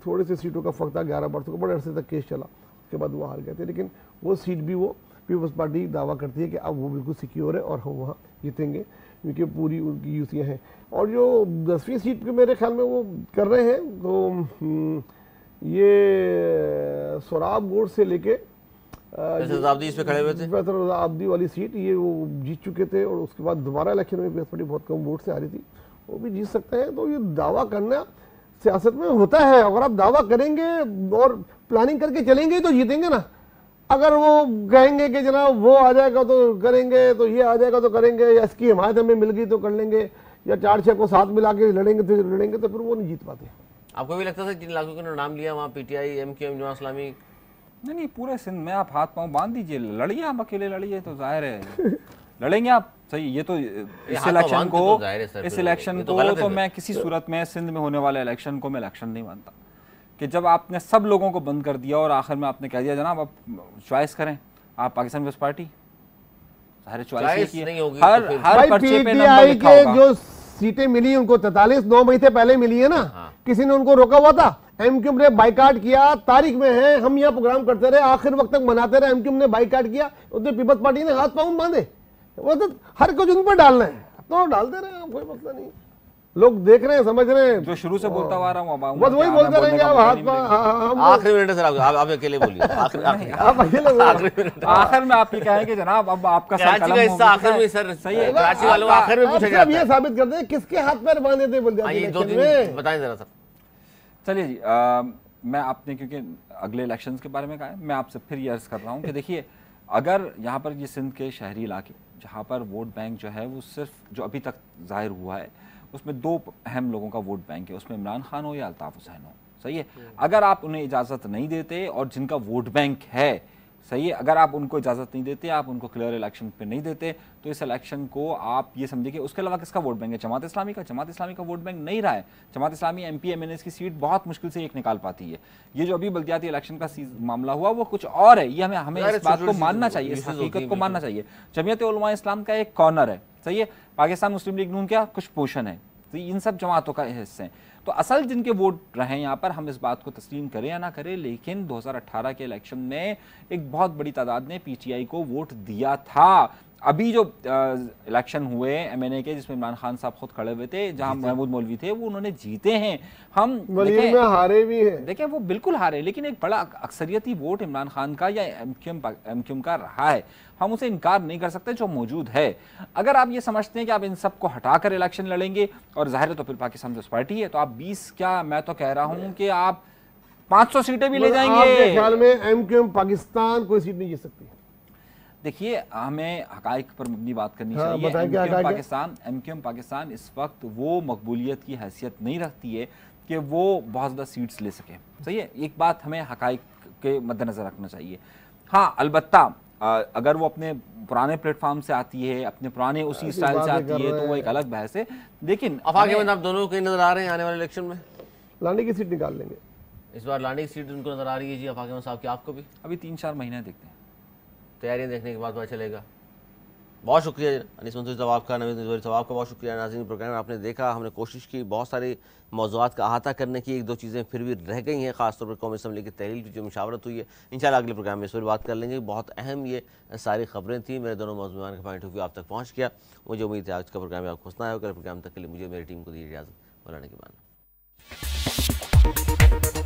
थोड़े से सीटों का फर्क था ग्यारह बार तो बड़े अरसे तक केस चला उसके बाद वो हार गए थे लेकिन वो सीट भी वो पीपल्स पार्टी दावा करती है कि अब वो बिल्कुल सिक्योर है और हम वहाँ जीतेंगे क्योंकि पूरी उनकी युतियाँ हैं और जो दसवीं सीट के मेरे ख्याल में वो कर रहे हैं तो हम्म, ये सोराब गोड से लेके रजाबदी खड़े हुए थे रजाबदी वाली सीट ये वो जीत चुके थे और उसके बाद दोबारा इलेक्शन में पीपल्स पार्टी बहुत कम वोट से आ रही थी वो भी जीत सकते हैं तो ये दावा करना सियासत में होता है अगर आप दावा करेंगे और प्लानिंग करके चलेंगे तो जीतेंगे ना अगर वो कहेंगे कि जनाब वो आ जाएगा तो करेंगे तो ये आ जाएगा तो करेंगे या इसकी हिमायत हमें मिल गई तो कर लेंगे या चार छः को साथ मिला के लड़ेंगे तो लड़ेंगे तो फिर वो नहीं जीत पाते आपको भी लगता था जिन इलाकों के नाम लिया वहाँ P T I M M Islami नहीं नहीं पूरे सिंध में आप हाथ पाँव बांध दीजिए लड़िए आप अकेले लड़िए तो जाहिर है लड़ेंगे आप सही ये तो इस इलेक्शन को इस इलेक्शन को तो, तो, तो, तो मैं किसी सूरत में सिंध में होने वाले इलेक्शन को मैं इलेक्शन नहीं मानता कि जब आपने सब लोगों को बंद कर दिया और आखिर में आपने कह दिया जनाब आप चॉइस करें आप पाकिस्तान पीपल्स पार्टी हर चॉइस नहीं होगी हर हर पर्चे पे नंबर लिखा होगा जो सीटें मिली उनको तैतालीस नौ महीने पहले मिली है ना हाँ। किसी ने उनको रोका हुआ था एमक्यूम ने बाइकाट किया तारीख में है हम यहाँ प्रोग्राम करते रहे आखिर वक्त तक मनाते रहे एमक्यूम ने बाइकाट किया उसने पीपल्स पार्टी ने हाथ पाउंड बांधे वो तो हर कुछ उन पर डालना है तो डालते रहे कोई मतलब नहीं लोग देख रहे हैं समझ रहे हैं जो शुरू से बोलता आ रहा हूँ बस वही बोलते रहेंगे आप हाथ हाँ, हाँ, आखिरी मिनट सर आप आप अकेले बोलिए आप अकेले आखिर में आप ये कहेंगे जनाब अब आपका कराची का हिस्सा आखिर में सर सही है कराची वालों आखिर में पूछा जाता है ये साबित करते हैं किसके हाथ पैर बांधे थे बोल बल्दिया बताएं जरा सर चलिए जी मैं आपने क्योंकि अगले इलेक्शंस के बारे में कहा है मैं आपसे फिर ये अर्ज़ कर रहा हूँ कि देखिए अगर यहाँ पर ये सिंध के शहरी इलाके जहाँ पर वोट बैंक जो है वो सिर्फ जो अभी तक जाहिर हुआ है उसमें दो अहम लोगों का वोट बैंक है उसमें इमरान खान हो या अल्ताफ़ हुसैन हो सही है हम्म। अगर आप उन्हें इजाज़त नहीं देते और जिनका वोट बैंक है सही है अगर आप उनको इजाज़त नहीं देते आप उनको क्लियर इलेक्शन पे नहीं देते तो इस इलेक्शन को आप ये समझिए कि उसके अलावा किसका वोट बैंक है जमात इस्लामी का जमात इस्लामी का वोट बैंक नहीं रहा है जमात इस्लामी एम पी की सीट बहुत मुश्किल से एक निकाल पाती है ये जो अभी बल्दियाती इलेक्शन का मामला हुआ वो कुछ और है ये हमें हमें इस बात को मानना चाहिए इस हकीकत को मानना चाहिए जमीयत इस्लाम का एक कॉर्नर है सही है पाकिस्तान मुस्लिम लीग नून क्या कुछ पोषण है तो इन सब जमातों का हिस्से हैं तो असल जिनके वोट रहे यहाँ पर हम इस बात को तस्लीम करें या ना करें लेकिन 2018 के इलेक्शन में एक बहुत बड़ी तादाद ने पीटीआई को वोट दिया था अभी जो इलेक्शन हुए ए के जिसमें इमरान खान साहब खुद खड़े हुए थे जहां महमूद मौलवी थे वो उन्होंने जीते हैं हम में हारे भी हैं देखिए वो बिल्कुल हारे लेकिन एक बड़ा अक्सरियती वोट इमरान खान का या एम क्यूम का रहा है हम उसे इनकार नहीं कर सकते जो मौजूद है अगर आप ये समझते हैं कि आप इन सबको हटा हटाकर इलेक्शन लड़ेंगे और जाहिर है तो फिर पाकिस्तान जो तो पार्टी है तो आप बीस क्या मैं तो कह रहा हूँ कि आप सौ सीटें भी ले जाएंगे ख्याल में एम पाकिस्तान कोई सीट नहीं जीत सकती देखिए हमें हकाइक पर मबनी बात करनी हाँ, चाहिए एमक्यूएम पाकिस्तान एमक्यूएम पाकिस्तान इस वक्त वो मकबूलियत की हैसियत नहीं रखती है कि वो बहुत ज़्यादा सीट्स ले सकें सही है एक बात हमें हकाइक के मद्देनज़र रखना चाहिए हाँ अलबत् अगर वो अपने पुराने प्लेटफॉर्म से आती है अपने पुराने उसी स्टाइल से आती है तो वो एक अलग बहस है लेकिन आप दोनों के नजर आ रहे हैं आने वाले इलेक्शन में लाने की सीट निकाल लेंगे इस बार लाने की सीट उनको नजर आ रही है जी अफाक साहब की आपको भी अभी तीन चार महीने देखते हैं तैयारियाँ देखने के बाद पता चलेगा बहुत शुक्रिया अनिस मंसूरी साहब आपका नवीन मंजूरी साहब आपका बहुत शुक्रिया नाजिन प्रोग्राम आपने देखा हमने कोशिश की बहुत सारे मौजूद का अहाता करने की एक दो चीज़ें फिर भी रह गई हैं खासतौर पर कौमी असम्बली की तहरील की जो मशावरत हुई है शाला अगले प्रोग्राम में इस पर बात कर लेंगे बहुत अहम ये सारी खबरें थी मेरे दोनों मौजूदान का पॉइंट ऑफ व्यू आप तक पहुँच गया मुझे उम्मीद है आज का प्रोग्राम आपको हंसना है अगले प्रोग्राम तक के लिए मुझे मेरी टीम को दी इजाज़त बुलाने के माना